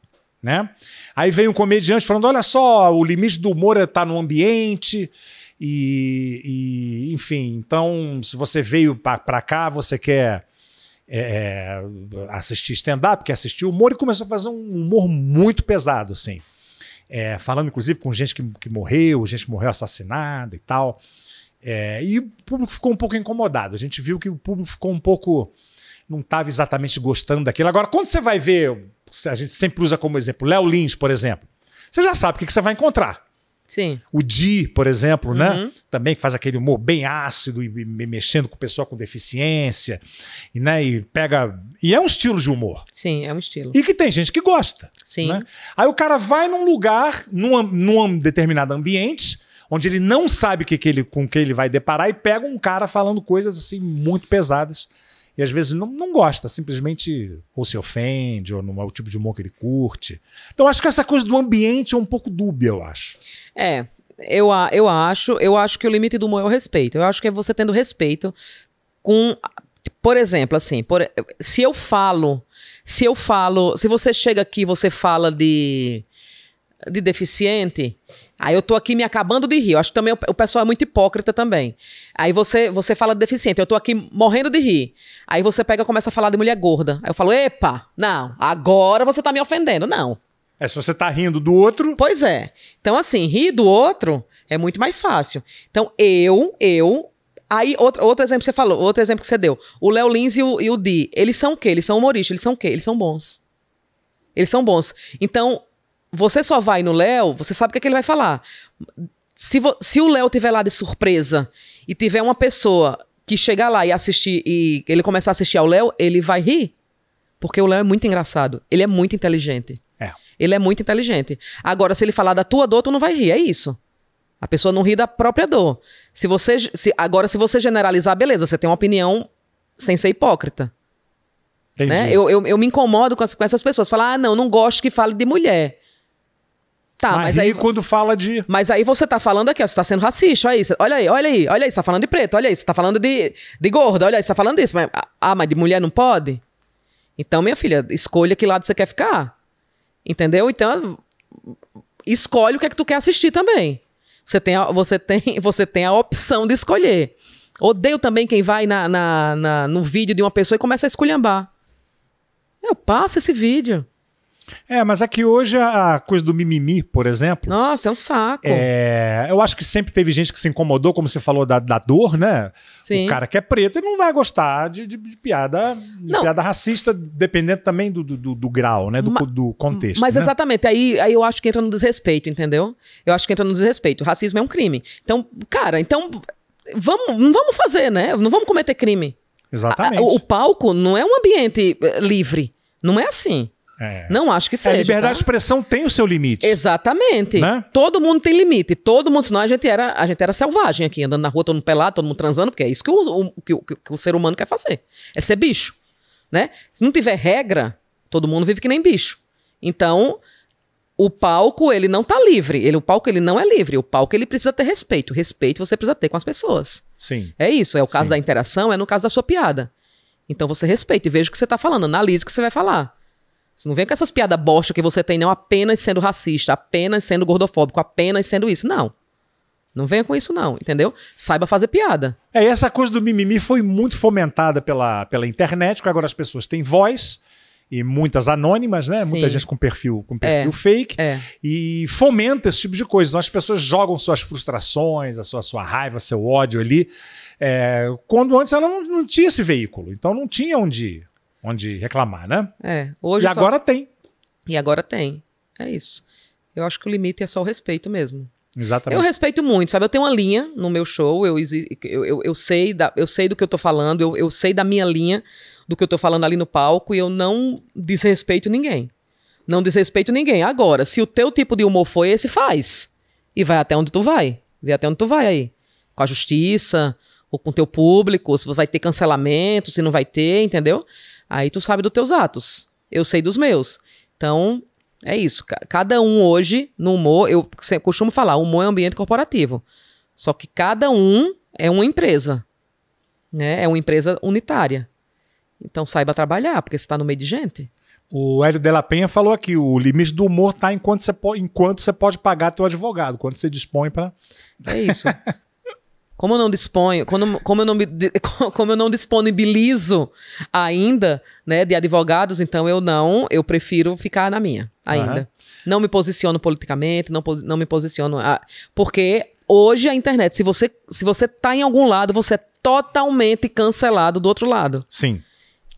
Speaker 2: Né? Aí vem um comediante falando: olha só, o limite do humor está é no ambiente. E, e, enfim, então, se você veio para cá, você quer é, é, assistir stand-up, quer assistir humor, e começou a fazer um humor muito pesado, assim. É, falando, inclusive, com gente que, que morreu, gente que morreu assassinada e tal. É, e o público ficou um pouco incomodado. A gente viu que o público ficou um pouco. não estava exatamente gostando daquilo. Agora, quando você vai ver a gente sempre usa como exemplo, Léo Lins, por exemplo. Você já sabe o que, que você vai encontrar. Sim. O Di, por exemplo, né? uhum. né? Também que faz aquele humor bem ácido e, e mexendo com o pessoal com deficiência, e, né? E pega. E é um estilo de humor.
Speaker 1: Sim, é um estilo. E
Speaker 2: que tem gente que gosta. Sim. Né? Aí o cara vai num lugar, num, num determinado ambiente, onde ele não sabe que que ele, com que ele vai deparar, e pega um cara falando coisas assim muito pesadas e às vezes não, não gosta, simplesmente ou se ofende, ou não é o tipo de humor que ele curte. Então acho que essa coisa do ambiente é um pouco dúbia, eu acho.
Speaker 1: É. Eu, eu acho, eu acho que o limite do humor é o respeito. Eu acho que é você tendo respeito com por exemplo, assim, por, se eu falo, se eu falo, se você chega aqui e você fala de, de deficiente, Aí eu tô aqui me acabando de rir. Eu acho que também o, pessoal é muito hipócrita também. Aí você você fala de deficiente, eu tô aqui morrendo de rir. Aí você pega e começa a falar de mulher gorda. Aí eu falo: "Epa, não, agora você tá me ofendendo". Não. É se você tá rindo do outro. Pois é. Então assim, rir do outro é muito mais fácil. Então eu, eu Aí, outro, outro exemplo que você falou, outro exemplo que você deu. O Léo Lins e o, e o Di, eles são o quê? Eles são humoristas, eles são o quê? Eles são bons. Eles são bons. Então, você só vai no Léo, você sabe o que, é que ele vai falar. Se, se o Léo tiver lá de surpresa e tiver uma pessoa que chegar lá e assistir e ele começar a assistir ao Léo, ele vai rir. Porque o Léo é muito engraçado. Ele é muito inteligente. É. Ele é muito inteligente. Agora, se ele falar da tua dor, tu não vai rir. É isso. A pessoa não ri da própria dor. Se você, se, agora, se você generalizar, beleza, você tem uma opinião sem ser hipócrita. Entendi. Né? Eu, eu, eu me incomodo com, as, com essas pessoas. Falar, ah, não, não gosto que fale de mulher. Tá, mas, mas aí. quando fala de. Mas aí você tá falando aqui, ó, você tá sendo racista, olha isso. Olha aí, olha aí, olha aí, você tá falando de preto, olha aí, você tá falando de, de gorda, olha aí, você tá falando disso. Mas, ah, mas de mulher não pode? Então, minha filha, escolha que lado você quer ficar. Entendeu? Então, escolhe o que é que tu quer assistir também. Você tem a, você tem, você tem a opção de escolher. Odeio também quem vai na, na, na no vídeo de uma pessoa e começa a esculhambar. Eu passo esse vídeo. É, mas é que
Speaker 2: hoje a coisa do mimimi, por exemplo. Nossa, é um saco. É, eu acho que sempre teve gente que se incomodou, como você falou, da, da dor, né? Sim. O cara que é preto, ele não vai gostar de, de, de piada de não. piada racista, dependendo também do, do, do grau, né? Do, Ma, do contexto. Mas né?
Speaker 1: exatamente, aí, aí eu acho que entra no desrespeito, entendeu? Eu acho que entra no desrespeito. O racismo é um crime. Então, cara, então vamos, não vamos fazer, né? Não vamos cometer crime.
Speaker 2: Exatamente. A, o, o
Speaker 1: palco não é um ambiente eh, livre. Não é assim. É. Não acho que é, seja. A liberdade tá? de
Speaker 2: expressão tem o seu limite.
Speaker 1: Exatamente. Né? Todo mundo tem limite. Todo mundo, senão a gente era, a gente era selvagem aqui, andando na rua, todo mundo pelado, todo mundo transando, porque é isso que o, o que, que o ser humano quer fazer. É ser bicho. Né? Se não tiver regra, todo mundo vive que nem bicho. Então, o palco, ele não está livre. Ele, o palco, ele não é livre. O palco, ele precisa ter respeito. Respeito você precisa ter com as pessoas. Sim. É isso. É o caso Sim. da interação, é no caso da sua piada. Então, você respeita e veja o que você está falando, analise o que você vai falar. Você não vem com essas piadas bosta que você tem, não apenas sendo racista, apenas sendo gordofóbico, apenas sendo isso. Não. Não venha com isso, não, entendeu? Saiba fazer piada. É,
Speaker 2: essa coisa do mimimi foi muito fomentada pela, pela internet, porque agora as pessoas têm voz e muitas anônimas, né? Sim. Muita gente com perfil, com é, perfil é, fake. É. E fomenta esse tipo de coisa. Então as pessoas jogam suas frustrações, a sua, sua raiva, seu ódio ali. É, quando antes ela não, não, tinha esse veículo, então não tinha onde, onde reclamar, né?
Speaker 1: É. Hoje e só... agora tem. E agora tem. É isso. Eu acho que o limite é só o respeito mesmo. Exatamente. Eu respeito muito, sabe? Eu tenho uma linha no meu show, eu, eu, eu, eu sei, da, eu sei do que eu tô falando, eu, eu sei da minha linha, do que eu tô falando ali no palco, e eu não desrespeito ninguém. Não desrespeito ninguém. Agora, se o teu tipo de humor foi esse, faz. E vai até onde tu vai. Vê até onde tu vai aí. Com a justiça, ou com o teu público, se vai ter cancelamento, se não vai ter, entendeu? Aí tu sabe dos teus atos. Eu sei dos meus. Então, é isso. Cada um hoje, no humor, eu costumo falar, o humor é um ambiente corporativo. Só que cada um é uma empresa. Né? É uma empresa unitária. Então saiba trabalhar, porque você está no meio de gente.
Speaker 2: O Hélio Della Penha falou aqui: o limite do humor está enquanto você, enquanto você pode pagar teu advogado, quando você dispõe para. É isso.
Speaker 1: Como eu não disponho, quando, como, eu não, como eu não disponibilizo ainda, né, de advogados, então eu não, eu prefiro ficar na minha ainda. Uhum. Não me posiciono politicamente, não, não me posiciono. A, ah, porque hoje a internet, se você, se você tá em algum lado, você é totalmente cancelado do outro lado. Sim.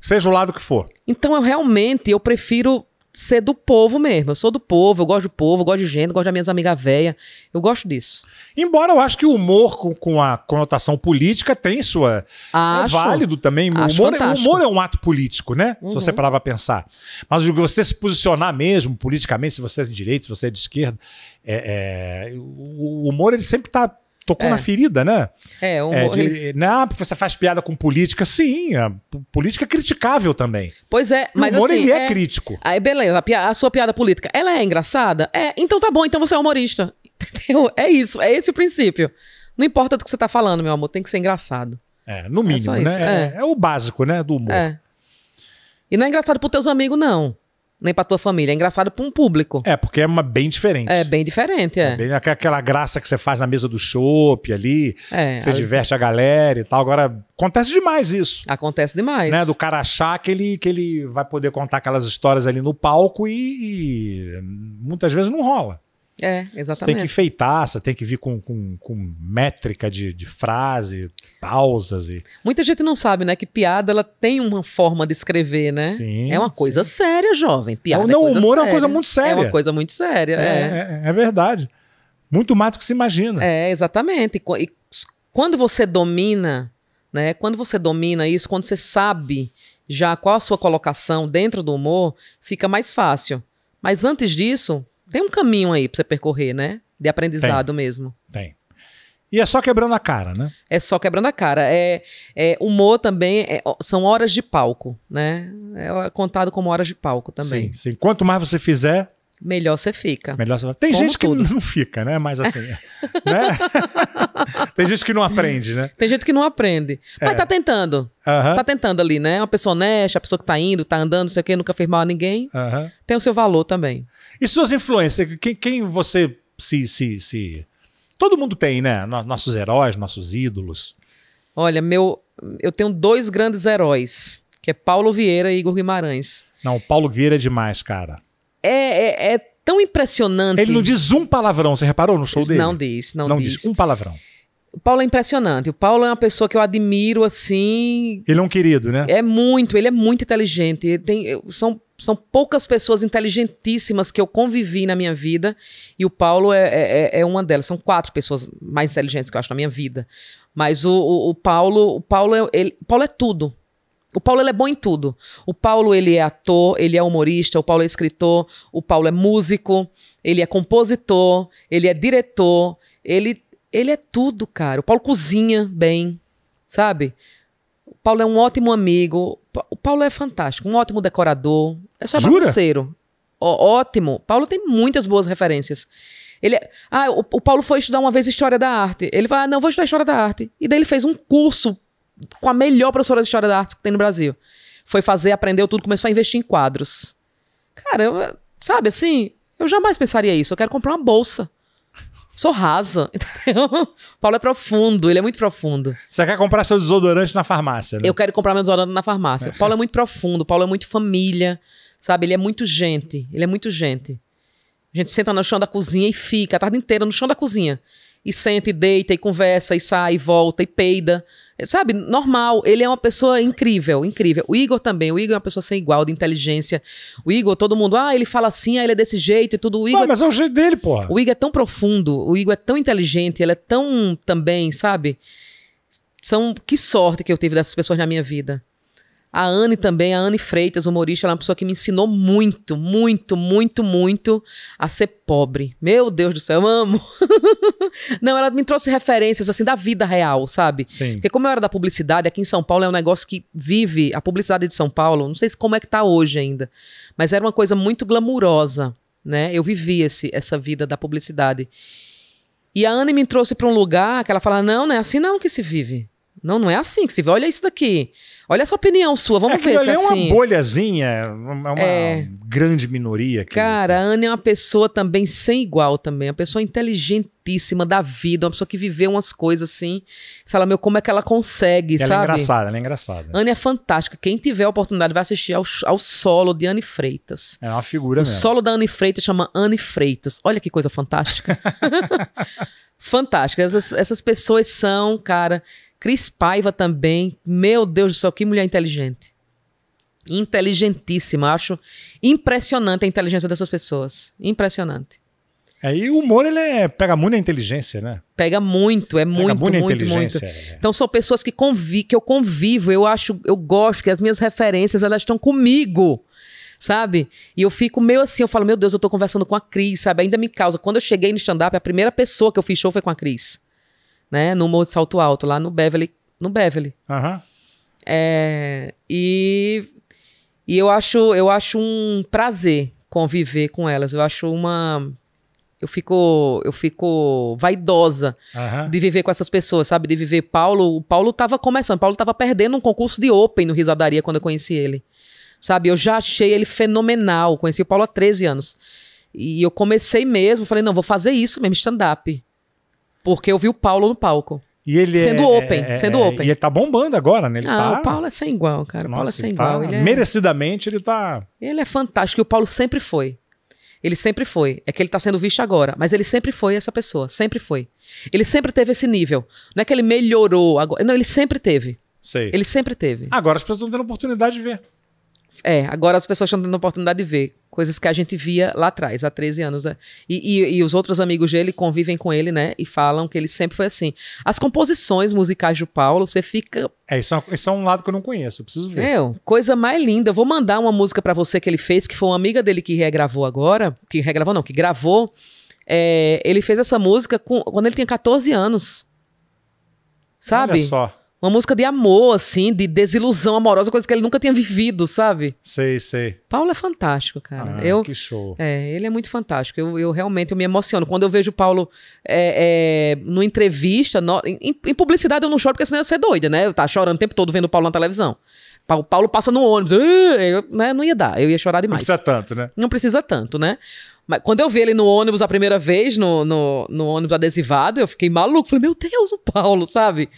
Speaker 1: Seja o lado que for. Então eu realmente eu prefiro ser do povo mesmo. Eu sou do povo, eu gosto do povo, eu gosto de gente, eu gosto das minhas amigas velhas. Eu gosto disso. Embora eu acho que o humor com, com a conotação política tem sua. É acho, é válido também. O humor, é, humor,
Speaker 2: é, um ato político, né? Uhum. Se você uhum. parar pra pensar. Mas você se posicionar mesmo politicamente, se você é de direita, se você é de esquerda, é, é, o humor ele sempre tá tocou é. na ferida, né?
Speaker 1: É, um... é de,
Speaker 2: não, né, ah, porque você faz piada com política, sim, a é, política é criticável também.
Speaker 1: Pois é, mas o humor assim, ele é, é, crítico. Aí beleza, a, a, sua piada política, ela é engraçada? É, então tá bom, então você é humorista. Entendeu? É isso, é esse o princípio. Não importa do que você tá falando, meu amor, tem que ser engraçado. É, no é mínimo, né? É.
Speaker 2: é, o básico, né, do humor.
Speaker 1: E não é engraçado pros teus amigos, não nem pra tua família. É engraçado pra um público. É, porque é uma bem diferente. É bem diferente, é. é bem, aquela graça que você faz na mesa do chopp
Speaker 2: ali, é, você a... diverte a galera e tal. Agora, acontece demais isso. Acontece demais. Né? Do cara achar que ele, que ele vai poder contar aquelas histórias ali no palco e, e muitas vezes não rola.
Speaker 1: É, exatamente. Você tem que
Speaker 2: enfeitar, você tem que vir com, com, com métrica de, de frase, pausas e.
Speaker 1: Muita gente não sabe, né, que piada ela tem uma forma de escrever, né? Sim. É uma coisa sim. séria, jovem. Piada. Não, é não humor séria. é uma coisa muito séria. É uma coisa muito séria. É, é, é.
Speaker 2: é verdade. Muito mais do que se imagina.
Speaker 1: É, exatamente. E, e quando você domina, né? Quando você domina isso, quando você sabe já qual a sua colocação dentro do humor, fica mais fácil. Mas antes disso, tem um caminho aí pra você percorrer, né? De aprendizado tem, mesmo. Tem. E é só quebrando a cara, né? É só quebrando a cara. É, é humor também é, são horas de palco, né? É contado como horas de palco também. Sim, sim. Quanto mais você fizer, Melhor você fica. Melhor você Tem Como gente tudo. que
Speaker 2: não fica, né? Mas assim.
Speaker 1: né? Tem gente
Speaker 2: que não aprende,
Speaker 1: né? Tem gente que não aprende. Mas é. tá tentando. Uh -huh. Tá tentando ali, né? Uma pessoa honesta, a pessoa que tá indo, tá andando, não sei o quê, nunca fez mal a ninguém. Uh -huh. Tem o seu valor também. E
Speaker 2: suas influências? Quem, quem você se, se, se. Todo mundo tem, né? Nossos
Speaker 1: heróis, nossos ídolos. Olha, meu. Eu tenho dois grandes heróis, que é Paulo Vieira e Igor Guimarães. Não, o Paulo Vieira é demais, cara é, é, é tão impressionante. Ele não diz
Speaker 2: um palavrão, você reparou no show dele? Não diz, não, não diz. diz um palavrão.
Speaker 1: O Paulo é impressionante. O Paulo é uma pessoa que eu admiro assim.
Speaker 2: Ele é um querido, né?
Speaker 1: É muito, ele é muito inteligente. Tem, são, são poucas pessoas inteligentíssimas que eu convivi na minha vida e o Paulo é, é, é, é uma delas. São quatro pessoas mais inteligentes que eu acho na minha vida. Mas o, o, o Paulo, o Paulo é, ele, Paulo é tudo. O Paulo é bom em tudo. O Paulo ele é ator, ele é humorista, o Paulo é escritor, o Paulo é músico, ele é compositor, ele é diretor, ele ele é tudo, cara. O Paulo cozinha bem, sabe? O Paulo é um ótimo amigo. O Paulo é fantástico, um ótimo decorador. É só parceiro. Ó, ótimo. Paulo tem muitas boas referências. Ele é, ah, o, o Paulo foi estudar uma vez história da arte. Ele vai, ah, não, vou estudar história da arte. E daí ele fez um curso com a melhor professora de história da arte que tem no Brasil. Foi fazer, aprendeu tudo, começou a investir em quadros. Cara, eu, sabe assim? Eu jamais pensaria isso. Eu quero comprar uma bolsa. Sou rasa, entendeu? O Paulo é profundo, ele é muito profundo. Você quer comprar seu desodorante na farmácia, né? Eu quero comprar meu desodorante na farmácia. O é. Paulo é muito profundo, o Paulo é muito família, sabe? Ele é muito gente, ele é muito gente. A gente senta no chão da cozinha e fica a tarde inteira no chão da cozinha e senta e deita e conversa e sai e volta e peida. É, sabe? Normal. Ele é uma pessoa incrível, incrível. O Igor também. O Igor é uma pessoa sem igual, de inteligência. O Igor, todo mundo, ah, ele fala assim, ah, ele é desse jeito e tudo. O Igor, é mas é o jeito dele, porra. O Igor é tão profundo, o Igor é tão inteligente, ele é tão também, sabe? São. Que sorte que eu tive dessas pessoas na minha vida. A Anne também, a Anne Freitas, humorista, ela é uma pessoa que me ensinou muito, muito, muito, muito a ser pobre. Meu Deus do céu, eu amo. Não, ela me trouxe referências assim da vida real, sabe? Sim. Porque como eu era da publicidade, aqui em São Paulo é um negócio que vive a publicidade de São Paulo, não sei como é que tá hoje ainda, mas era uma coisa muito glamurosa, né? Eu vivi esse, essa vida da publicidade. E a Anne me trouxe para um lugar que ela fala: "Não, não é assim não que se vive". Não, não é assim que se vê. Olha isso daqui. Olha a sua opinião sua. Vamos ver se é, é assim. É uma
Speaker 2: bolhazinha, é uma é. grande minoria. Aqui.
Speaker 1: Cara, a Ana é uma pessoa também sem igual também. Uma pessoa inteligentíssima da vida. Uma pessoa que viveu umas coisas assim. Fala, meu, como é que ela consegue, ela sabe? é engraçada, ela é engraçada. Anne é fantástica. Quem tiver a oportunidade vai assistir ao, ao solo de Anne Freitas. É uma figura o mesmo. O solo da Anne Freitas chama Anne Freitas. Olha que coisa fantástica. fantástica. Essas, essas pessoas são, cara Cris Paiva também. Meu Deus do céu, que mulher inteligente. Inteligentíssima. Acho impressionante a inteligência dessas pessoas. Impressionante. É, e o humor, ele é, pega muito a inteligência, né? Pega muito, é pega muito, muito, muito, muito. É. Então são pessoas que, convi que eu convivo, eu acho, eu gosto, que as minhas referências, elas estão comigo, sabe? E eu fico meio assim, eu falo, meu Deus, eu tô conversando com a Cris, sabe? Ainda me causa. Quando eu cheguei no stand-up, a primeira pessoa que eu fiz show foi com a Cris né? No Morro de Salto Alto, lá no Beverly. No Beverly. Uhum. É, e e eu acho, eu acho um prazer conviver com elas. Eu acho uma. Eu fico, eu fico vaidosa uhum. de viver com essas pessoas, sabe? De viver Paulo. O Paulo estava começando, Paulo estava perdendo um concurso de Open no Risadaria quando eu conheci ele. Sabe? Eu já achei ele fenomenal. Conheci o Paulo há 13 anos. E eu comecei mesmo, falei, não, vou fazer isso mesmo, stand-up. Porque eu vi o Paulo no palco.
Speaker 2: E ele sendo é, open, é, sendo é- open. E ele tá bombando agora, né? Ele ah, tá... o Paulo
Speaker 1: é sem igual, cara. Nossa, o Paulo é sem ele tá igual. Tá... Ele é... Merecidamente ele tá. Ele é fantástico. E o Paulo sempre foi. Ele sempre foi. É que ele tá sendo visto agora, mas ele sempre foi essa pessoa. Sempre foi. Ele sempre teve esse nível. Não é que ele melhorou agora. Não, ele sempre teve. Sei. Ele sempre teve. Agora as pessoas estão tendo oportunidade de ver. É, agora as pessoas estão tendo oportunidade de ver. Coisas que a gente via lá atrás, há 13 anos. Né? E, e, e, os outros amigos dele convivem com ele, né? E falam que ele sempre foi assim. As composições musicais do Paulo, você fica. É, isso é, isso é um lado que eu não conheço, eu preciso ver. É, coisa mais linda. Eu vou mandar uma música para você que ele fez, que foi uma amiga dele que regravou agora. Que regravou, não, que gravou. É, ele fez essa música com, quando ele tinha 14 anos. Sabe? Olha só. Uma música de amor, assim, de desilusão amorosa, coisa que ele nunca tinha vivido, sabe? Sei, sei. Paulo é fantástico, cara. Ah, eu, que show. É, ele é muito fantástico. Eu, eu realmente eu me emociono. Quando eu vejo o Paulo é, é, numa entrevista, no, em, em, publicidade eu não choro, porque senão eu ia ser doida, né? Eu tava chorando o tempo todo vendo o Paulo na televisão. O Paulo passa no ônibus, eu, né? não ia dar, eu ia chorar demais. Não precisa tanto, né? Não precisa tanto, né? Mas quando eu vi ele no ônibus a primeira vez, no, no, no ônibus adesivado, eu fiquei maluco. Falei, meu Deus, o Paulo, sabe?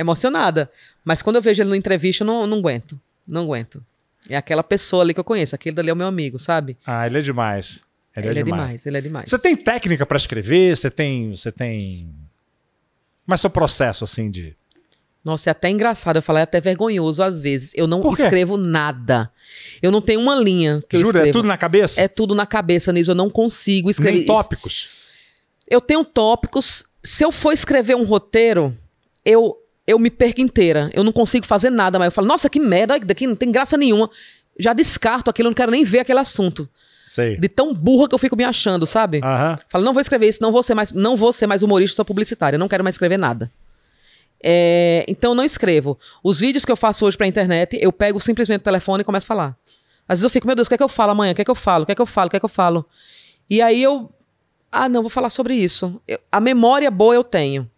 Speaker 1: emocionada. Mas quando eu vejo ele numa entrevista, eu não, não aguento. Não aguento. É aquela pessoa ali que eu conheço, aquele dali é o meu amigo, sabe? Ah, ele é demais. Ele, é ele é, é demais. demais. ele é demais. Você
Speaker 2: tem técnica para escrever? Você tem, você tem. Mas é seu processo assim de
Speaker 1: nossa, é até engraçado, eu falo, é até vergonhoso às vezes. Eu não escrevo nada. Eu não tenho uma linha que Jura, eu é escrevo. é tudo na cabeça? É tudo na cabeça, nisso eu não consigo escrever. Tem tópicos? Eu tenho tópicos. Se eu for escrever um roteiro, eu eu me perco inteira. Eu não consigo fazer nada, mas eu falo, nossa, que merda, daqui não tem graça nenhuma. Já descarto aquilo, eu não quero nem ver aquele assunto. Sei. De tão burra que eu fico me achando, sabe? Uhum. Falo, não vou escrever isso, não vou ser mais, não vou ser mais humorista, sou publicitária, não quero mais escrever nada. É, então não escrevo. Os vídeos que eu faço hoje pra internet, eu pego simplesmente o telefone e começo a falar. Às vezes eu fico, meu Deus, o que é que eu falo amanhã? O que é que eu falo? O que é que eu falo? O que é que eu falo? E aí eu. Ah, não, vou falar sobre isso. Eu, a memória boa eu tenho.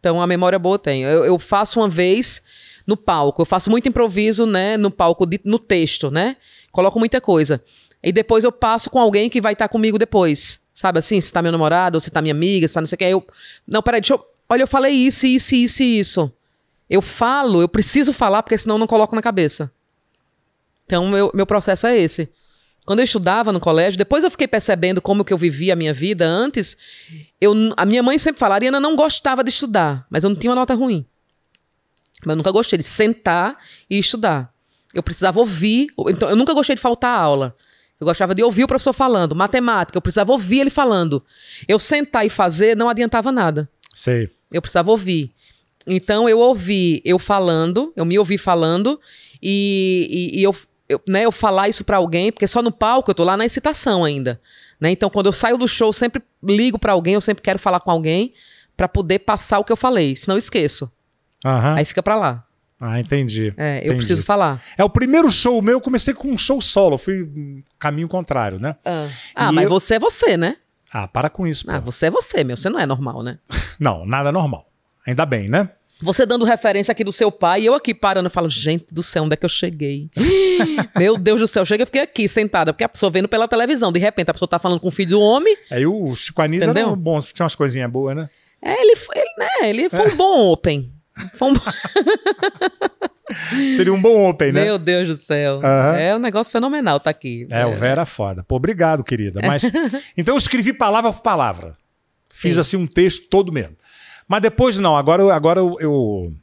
Speaker 1: Então a memória boa eu tenho. Eu, eu faço uma vez no palco. Eu faço muito improviso, né? No palco, de, no texto, né? Coloco muita coisa. E depois eu passo com alguém que vai estar tá comigo depois. Sabe assim? Se tá meu namorado, ou se tá minha amiga, se tá não sei o que. eu. Não, peraí, deixa eu. Olha, eu falei isso, isso, isso e isso. Eu falo, eu preciso falar, porque senão eu não coloco na cabeça. Então, meu, meu processo é esse. Quando eu estudava no colégio, depois eu fiquei percebendo como que eu vivia a minha vida antes. Eu, a minha mãe sempre falava, Ariana não gostava de estudar, mas eu não tinha uma nota ruim. Mas eu nunca gostei de sentar e estudar. Eu precisava ouvir, então eu nunca gostei de faltar a aula. Eu gostava de ouvir o professor falando, matemática, eu precisava ouvir ele falando. Eu sentar e fazer não adiantava nada. Sei. Eu precisava ouvir. Então eu ouvi eu falando, eu me ouvi falando, e, e, e eu eu, né, eu falar isso para alguém, porque só no palco eu tô lá na excitação ainda. Né? Então, quando eu saio do show, eu sempre ligo para alguém, eu sempre quero falar com alguém para poder passar o que eu falei, senão eu esqueço.
Speaker 2: Uhum. Aí fica para lá. Ah, entendi. É, entendi. eu preciso falar. É o primeiro show meu, eu comecei com um show solo, fui caminho contrário, né? Ah, ah mas eu... você é você, né?
Speaker 1: Ah, para com isso. Ah, pô. Ah, você é você, meu. Você não é normal, né? não, nada normal. Ainda bem, né? Você dando referência aqui do seu pai, e eu aqui parando, eu falo, gente do céu, onde é que eu cheguei? Meu Deus do céu, cheguei e fiquei aqui sentada, porque a pessoa vendo pela televisão, de repente a pessoa tá falando com o filho do homem. Aí é, o Chico Anísio era um bom, tinha umas coisinhas boas, né? É, ele, ele, né, ele foi um é. bom open. Foi um bom...
Speaker 2: Seria um bom open, né? Meu
Speaker 1: Deus do céu. É um negócio fenomenal tá aqui. É, o é. Vera
Speaker 2: é foda. Pô, obrigado, querida. Mas, então eu escrevi palavra por palavra. Fiz Sim. assim um texto todo mesmo. Mas depois não, agora, eu, agora eu, eu,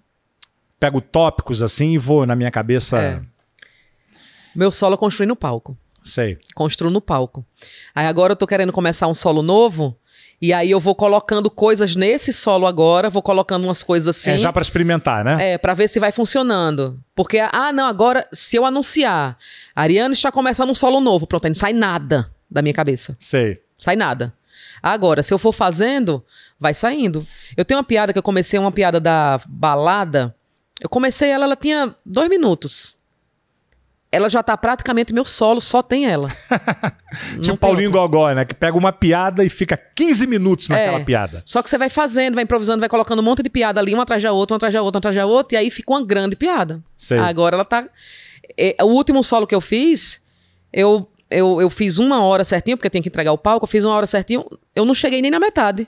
Speaker 2: pego tópicos assim e vou na minha cabeça. É.
Speaker 1: Meu solo construí no palco. Sei. Construo no palco. Aí agora eu tô querendo começar um solo novo. E aí eu vou colocando coisas nesse solo agora, vou colocando umas coisas assim. É já para experimentar, né? É, para ver se vai funcionando. Porque ah, não, agora se eu anunciar, Ariane está começando um solo novo, pronto, aí não sai nada da minha cabeça. Sei. Sai nada. Agora, se eu for fazendo, vai saindo. Eu tenho uma piada que eu comecei, uma piada da balada. Eu comecei ela, ela tinha dois minutos. Ela já tá praticamente meu solo, só tem ela.
Speaker 2: tipo Paulinho outra. Gogó, né? Que pega uma piada e fica 15 minutos naquela é, piada. Só
Speaker 1: que você vai fazendo, vai improvisando, vai colocando um monte de piada ali, uma atrás da outra, uma atrás da outra, uma atrás da outra, e aí fica uma grande piada. Sei. Agora ela tá. É, o último solo que eu fiz, eu eu, eu fiz uma hora certinho, porque tem que entregar o palco, eu fiz uma hora certinho, eu não cheguei nem na metade.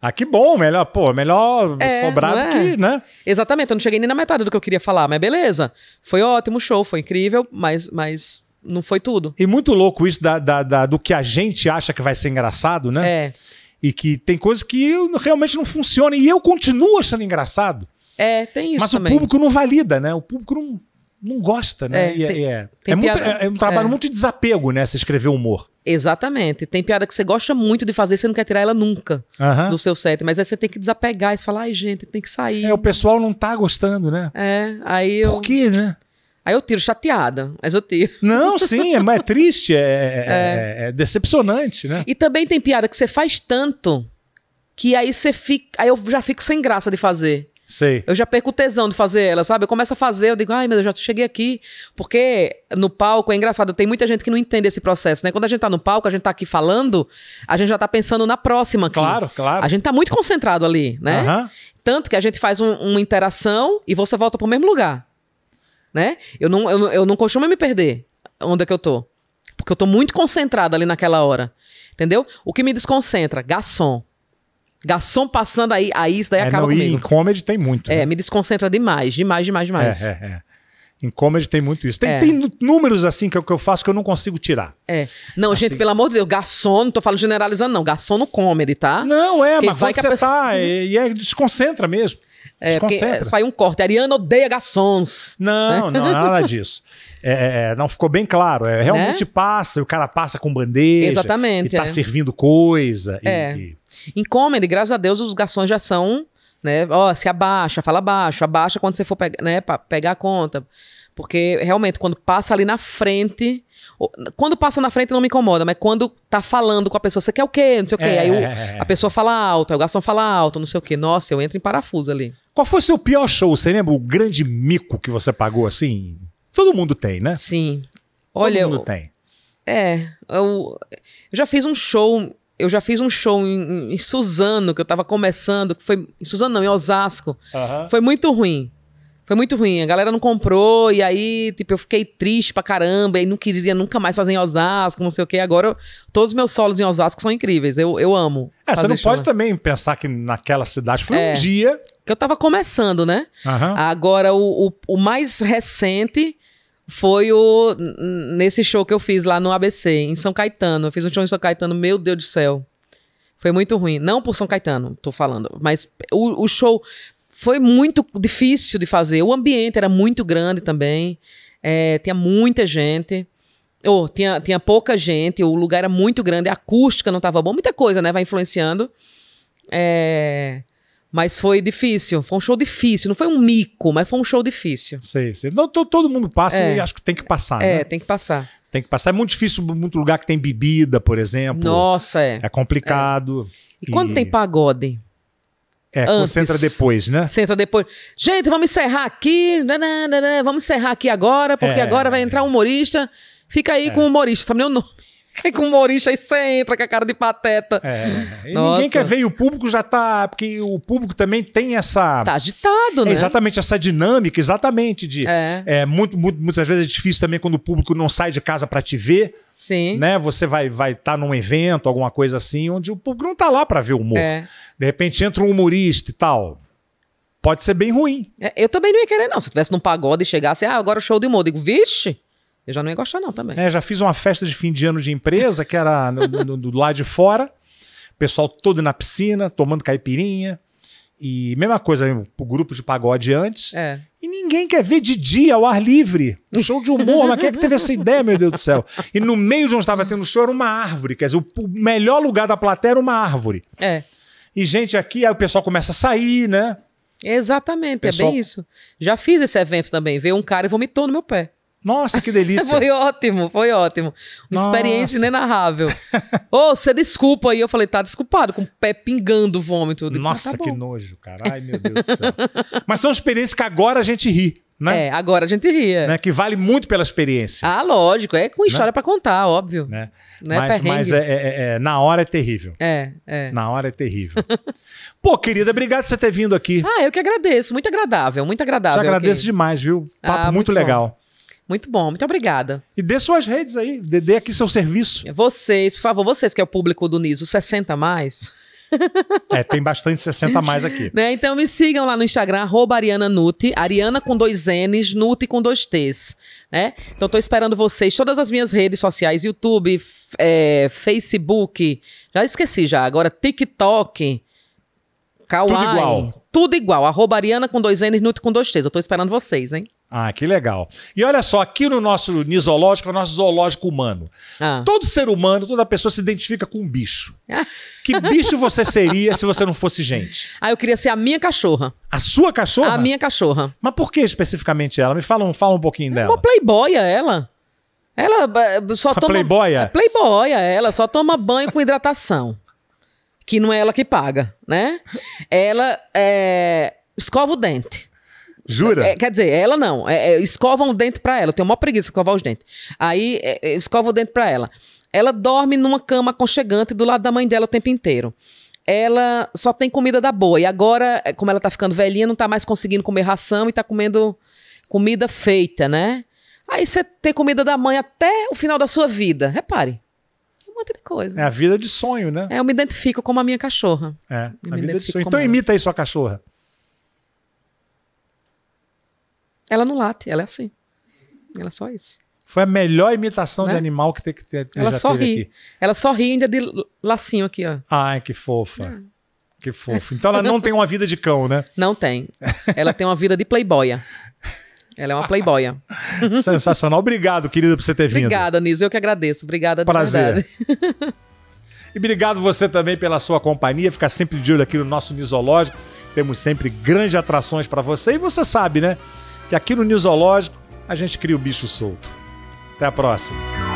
Speaker 1: Ah, que bom, melhor, pô, melhor é, sobrar é? que, né? Exatamente, eu não cheguei nem na metade do que eu queria falar, mas beleza. Foi ótimo show, foi incrível, mas, mas não foi tudo.
Speaker 2: E muito louco isso da, da, da do que a gente acha que vai ser engraçado, né? É. E que tem coisas que realmente não funcionam. E eu continuo achando engraçado.
Speaker 1: É, tem isso. Mas também. o público
Speaker 2: não valida, né? O público não não gosta, né? É, e, é, tem, é, tem é, muito, é, é, um trabalho é. muito de desapego, né? Você escrever humor.
Speaker 1: Exatamente. Tem piada que você gosta muito de fazer, você não quer tirar ela nunca uhum. do seu set. Mas aí você tem que desapegar e falar, ai, gente, tem que sair. É, o pessoal não tá gostando, né? É, aí eu. Por quê, né? Aí eu tiro chateada, mas eu tiro. Não, sim, é, é triste, é, é. é decepcionante, né? E também tem piada que você faz tanto que aí você fica. Aí eu já fico sem graça de fazer. Sei. Eu já perco o tesão de fazer ela, sabe? Eu começo a fazer, eu digo, ai meu Deus, já cheguei aqui. Porque no palco é engraçado, tem muita gente que não entende esse processo, né? Quando a gente tá no palco, a gente tá aqui falando, a gente já tá pensando na próxima aqui. Claro, claro. A gente tá muito concentrado ali, né? Uhum. Tanto que a gente faz um, uma interação e você volta pro mesmo lugar. Né? Eu não, eu, eu não costumo me perder onde é que eu tô. Porque eu tô muito concentrado ali naquela hora. Entendeu? O que me desconcentra? Garçom. Garçom passando aí, aí isso daí é, acaba não, comigo. E em
Speaker 2: comedy tem muito.
Speaker 1: É, né? me desconcentra demais, demais, demais, demais. É,
Speaker 2: é, é. Em comedy tem muito isso. Tem, é. tem números assim que eu, que eu faço que eu não consigo tirar.
Speaker 1: É. Não, assim. gente, pelo amor de Deus, garçom, não tô falando generalizando, não. Garçom no comedy, tá? Não, é, porque mas vai que você pessoa... tá. E, e é, desconcentra mesmo. É, desconcentra. Sai um corte. Ariana odeia garçons. Não, né? não, nada disso.
Speaker 2: É, é, é, não ficou bem claro. É, realmente né? passa, o cara passa com bandeja. Exatamente. E tá é. servindo coisa. É.
Speaker 1: E, e... Em comedy, graças a Deus, os garçons já são, né? Ó, se abaixa, fala abaixo, abaixa quando você for pegar, né, pegar a conta. Porque realmente, quando passa ali na frente. Quando passa na frente não me incomoda, mas quando tá falando com a pessoa, você quer o quê? Não sei o quê. É. Aí o, a pessoa fala alto, aí o garçom fala alto, não sei o quê. Nossa, eu entro em parafuso ali.
Speaker 2: Qual foi o seu pior show? Você lembra o grande mico que você pagou assim? Todo mundo tem, né?
Speaker 1: Sim. Todo Olha, Todo mundo eu, tem. É, eu, eu já fiz um show eu já fiz um show em, em, Suzano, que eu tava começando, que foi. Em Suzano não, em Osasco. Foi muito ruim. Foi muito ruim. A galera não comprou, e aí, tipo, eu fiquei triste pra caramba, e não queria nunca mais fazer em Osasco, não sei o quê. Agora, eu, todos os meus solos em Osasco são incríveis. Eu, eu amo. É, você não show, pode também pensar que naquela cidade foi é, um dia. Que eu tava começando, né? Agora, o, o, o mais recente foi o nesse show que eu fiz lá no ABC, em São Caetano. Eu fiz um show em São Caetano, meu Deus do céu. Foi muito ruim. Não por São Caetano, tô falando, mas o, o show foi muito difícil de fazer. O ambiente era muito grande também. É, tinha muita gente. Ou oh, tinha, tinha pouca gente, o lugar era muito grande, a acústica não estava boa, muita coisa, né? Vai influenciando. É, mas foi difícil, foi um show difícil. Não foi um mico, mas foi um show difícil. Sei, sei. Não, todo mundo passa é. e acho que
Speaker 2: tem que passar, É, né? tem que passar. Tem que passar. É muito difícil muito lugar que tem bebida, por exemplo. Nossa, é. É
Speaker 1: complicado. É. E, e, quando tem pagode? É, Antes. concentra depois, né? Concentra depois. Gente, vamos encerrar aqui. Nananana, né, né, né, vamos encerrar aqui agora, porque é. agora vai entrar um humorista. Fica aí é. com o humorista, sabe meu o nome com que um humorista aí você entra com a cara de pateta. É. é, é. E Nossa. ninguém quer ver
Speaker 2: e o público já tá. Porque o público também tem essa. Tá
Speaker 1: agitado, né? é, né? Exatamente,
Speaker 2: essa dinâmica, exatamente. De, é. é muito, muito, muitas vezes é difícil também quando o público não sai de casa para te ver. Sim. Né? Você vai estar vai tá num evento, alguma coisa assim, onde o público não tá lá para ver o humor. É. De repente entra um humorista e tal
Speaker 1: pode ser bem ruim. É, eu também não ia querer, não. Se tivesse num pagode e chegasse, ah, agora o show de humor, eu digo, vixe, eu já não ia gostar, não, também.
Speaker 2: É, já fiz uma festa de fim de ano de empresa, que era no, no, do lado de fora. O pessoal todo na piscina, tomando caipirinha. E mesma coisa, o grupo de pagode antes. É. E ninguém quer ver de dia, ao ar livre. Um show de humor, mas quem é que teve essa ideia, meu Deus do céu? E no meio de onde estava tendo show era uma árvore. Quer dizer, o, o melhor lugar da plateia era uma árvore. É. E gente aqui, aí o pessoal começa a sair, né?
Speaker 1: Exatamente, pessoal... é bem isso. Já fiz esse evento também. Veio um cara e vomitou no meu pé. Nossa, que delícia! foi ótimo, foi ótimo. Uma Nossa. experiência inenarrável. Ô, oh, você desculpa aí. Eu falei, tá desculpado, com o pé pingando vômito. Digo, Nossa, tá que nojo,
Speaker 2: cara. Ai, meu Deus do
Speaker 1: céu. Mas são experiências que agora a gente ri. Né? É, agora a gente ria. É. Né? Que vale muito
Speaker 2: pela experiência. Ah, lógico, é com né? história né? para contar, óbvio. Né? Não mas, é mas é, é, é, na hora é terrível. É, é. Na hora é terrível. Pô, querida, obrigado por você ter vindo aqui.
Speaker 1: Ah, eu que agradeço, muito agradável, muito agradável. Te agradeço okay. demais, viu? Ah, Papo ah, muito, muito legal. Muito bom, muito obrigada. E dê suas redes aí, dê, dê aqui seu serviço. É, vocês, por favor, vocês que é o público do NISO 60 mais.
Speaker 2: É, tem bastante 60 a mais aqui.
Speaker 1: Né? Então me sigam lá no Instagram, arroba Ariana Nuti, Ariana com dois N's, Nuti com dois T's. Né? Então estou esperando vocês, todas as minhas redes sociais, YouTube, é, Facebook, já esqueci já, agora TikTok, Kawaii. Tudo igual. Tudo igual, arroba Ariana com dois N's, Nuti com dois T's. Eu estou esperando vocês, hein? Ah, que legal. E olha só, aqui
Speaker 2: no nosso nisológico, no é nosso zoológico humano. Ah. Todo ser humano, toda pessoa se identifica com um bicho. que bicho você seria se você não fosse gente? Ah, eu queria ser a minha cachorra. A sua cachorra? A minha cachorra. Mas por que especificamente ela? Me fala, fala um pouquinho é dela. Uma playboya
Speaker 1: ela. Ela eh, só a toma. Playboya? É playboya, ela só toma banho com hidratação. que não é ela que paga, né? Ela é, escova o dente. Jura? É, quer dizer, ela não. É, é, escovam o dente pra ela. Eu tenho uma preguiça de escovar os dentes. Aí, é, é, escova o dente pra ela. Ela dorme numa cama aconchegante do lado da mãe dela o tempo inteiro. Ela só tem comida da boa. E agora, é, como ela tá ficando velhinha, não tá mais conseguindo comer ração e tá comendo comida feita, né? Aí você tem comida da mãe até o final da sua vida. Repare. É um monte de coisa. É a vida de sonho, né? É, eu me identifico como a minha cachorra.
Speaker 2: É, eu a vida de sonho. Então imita aí sua cachorra.
Speaker 1: Ela não late, ela é assim. Ela é só isso.
Speaker 2: Foi a melhor imitação né? de animal que, tem que ter. ela já sorri. teve aqui.
Speaker 1: Ela sorri ainda de lacinho aqui, ó.
Speaker 2: Ai, que fofa. É. Que fofo. Então ela não tem uma vida de cão, né?
Speaker 1: Não tem. Ela tem uma vida de playboya. Ela é uma playboya.
Speaker 2: Sensacional. Obrigado, querida, por você ter vindo.
Speaker 1: Obrigada, Niso. Eu que agradeço. Obrigada. Prazer.
Speaker 2: e obrigado você também pela sua companhia. Ficar sempre de olho aqui no nosso Nisológico. Temos sempre grandes atrações para você. E você sabe, né? que aqui no Nisológico Zoológico a gente cria o bicho solto. Até a próxima!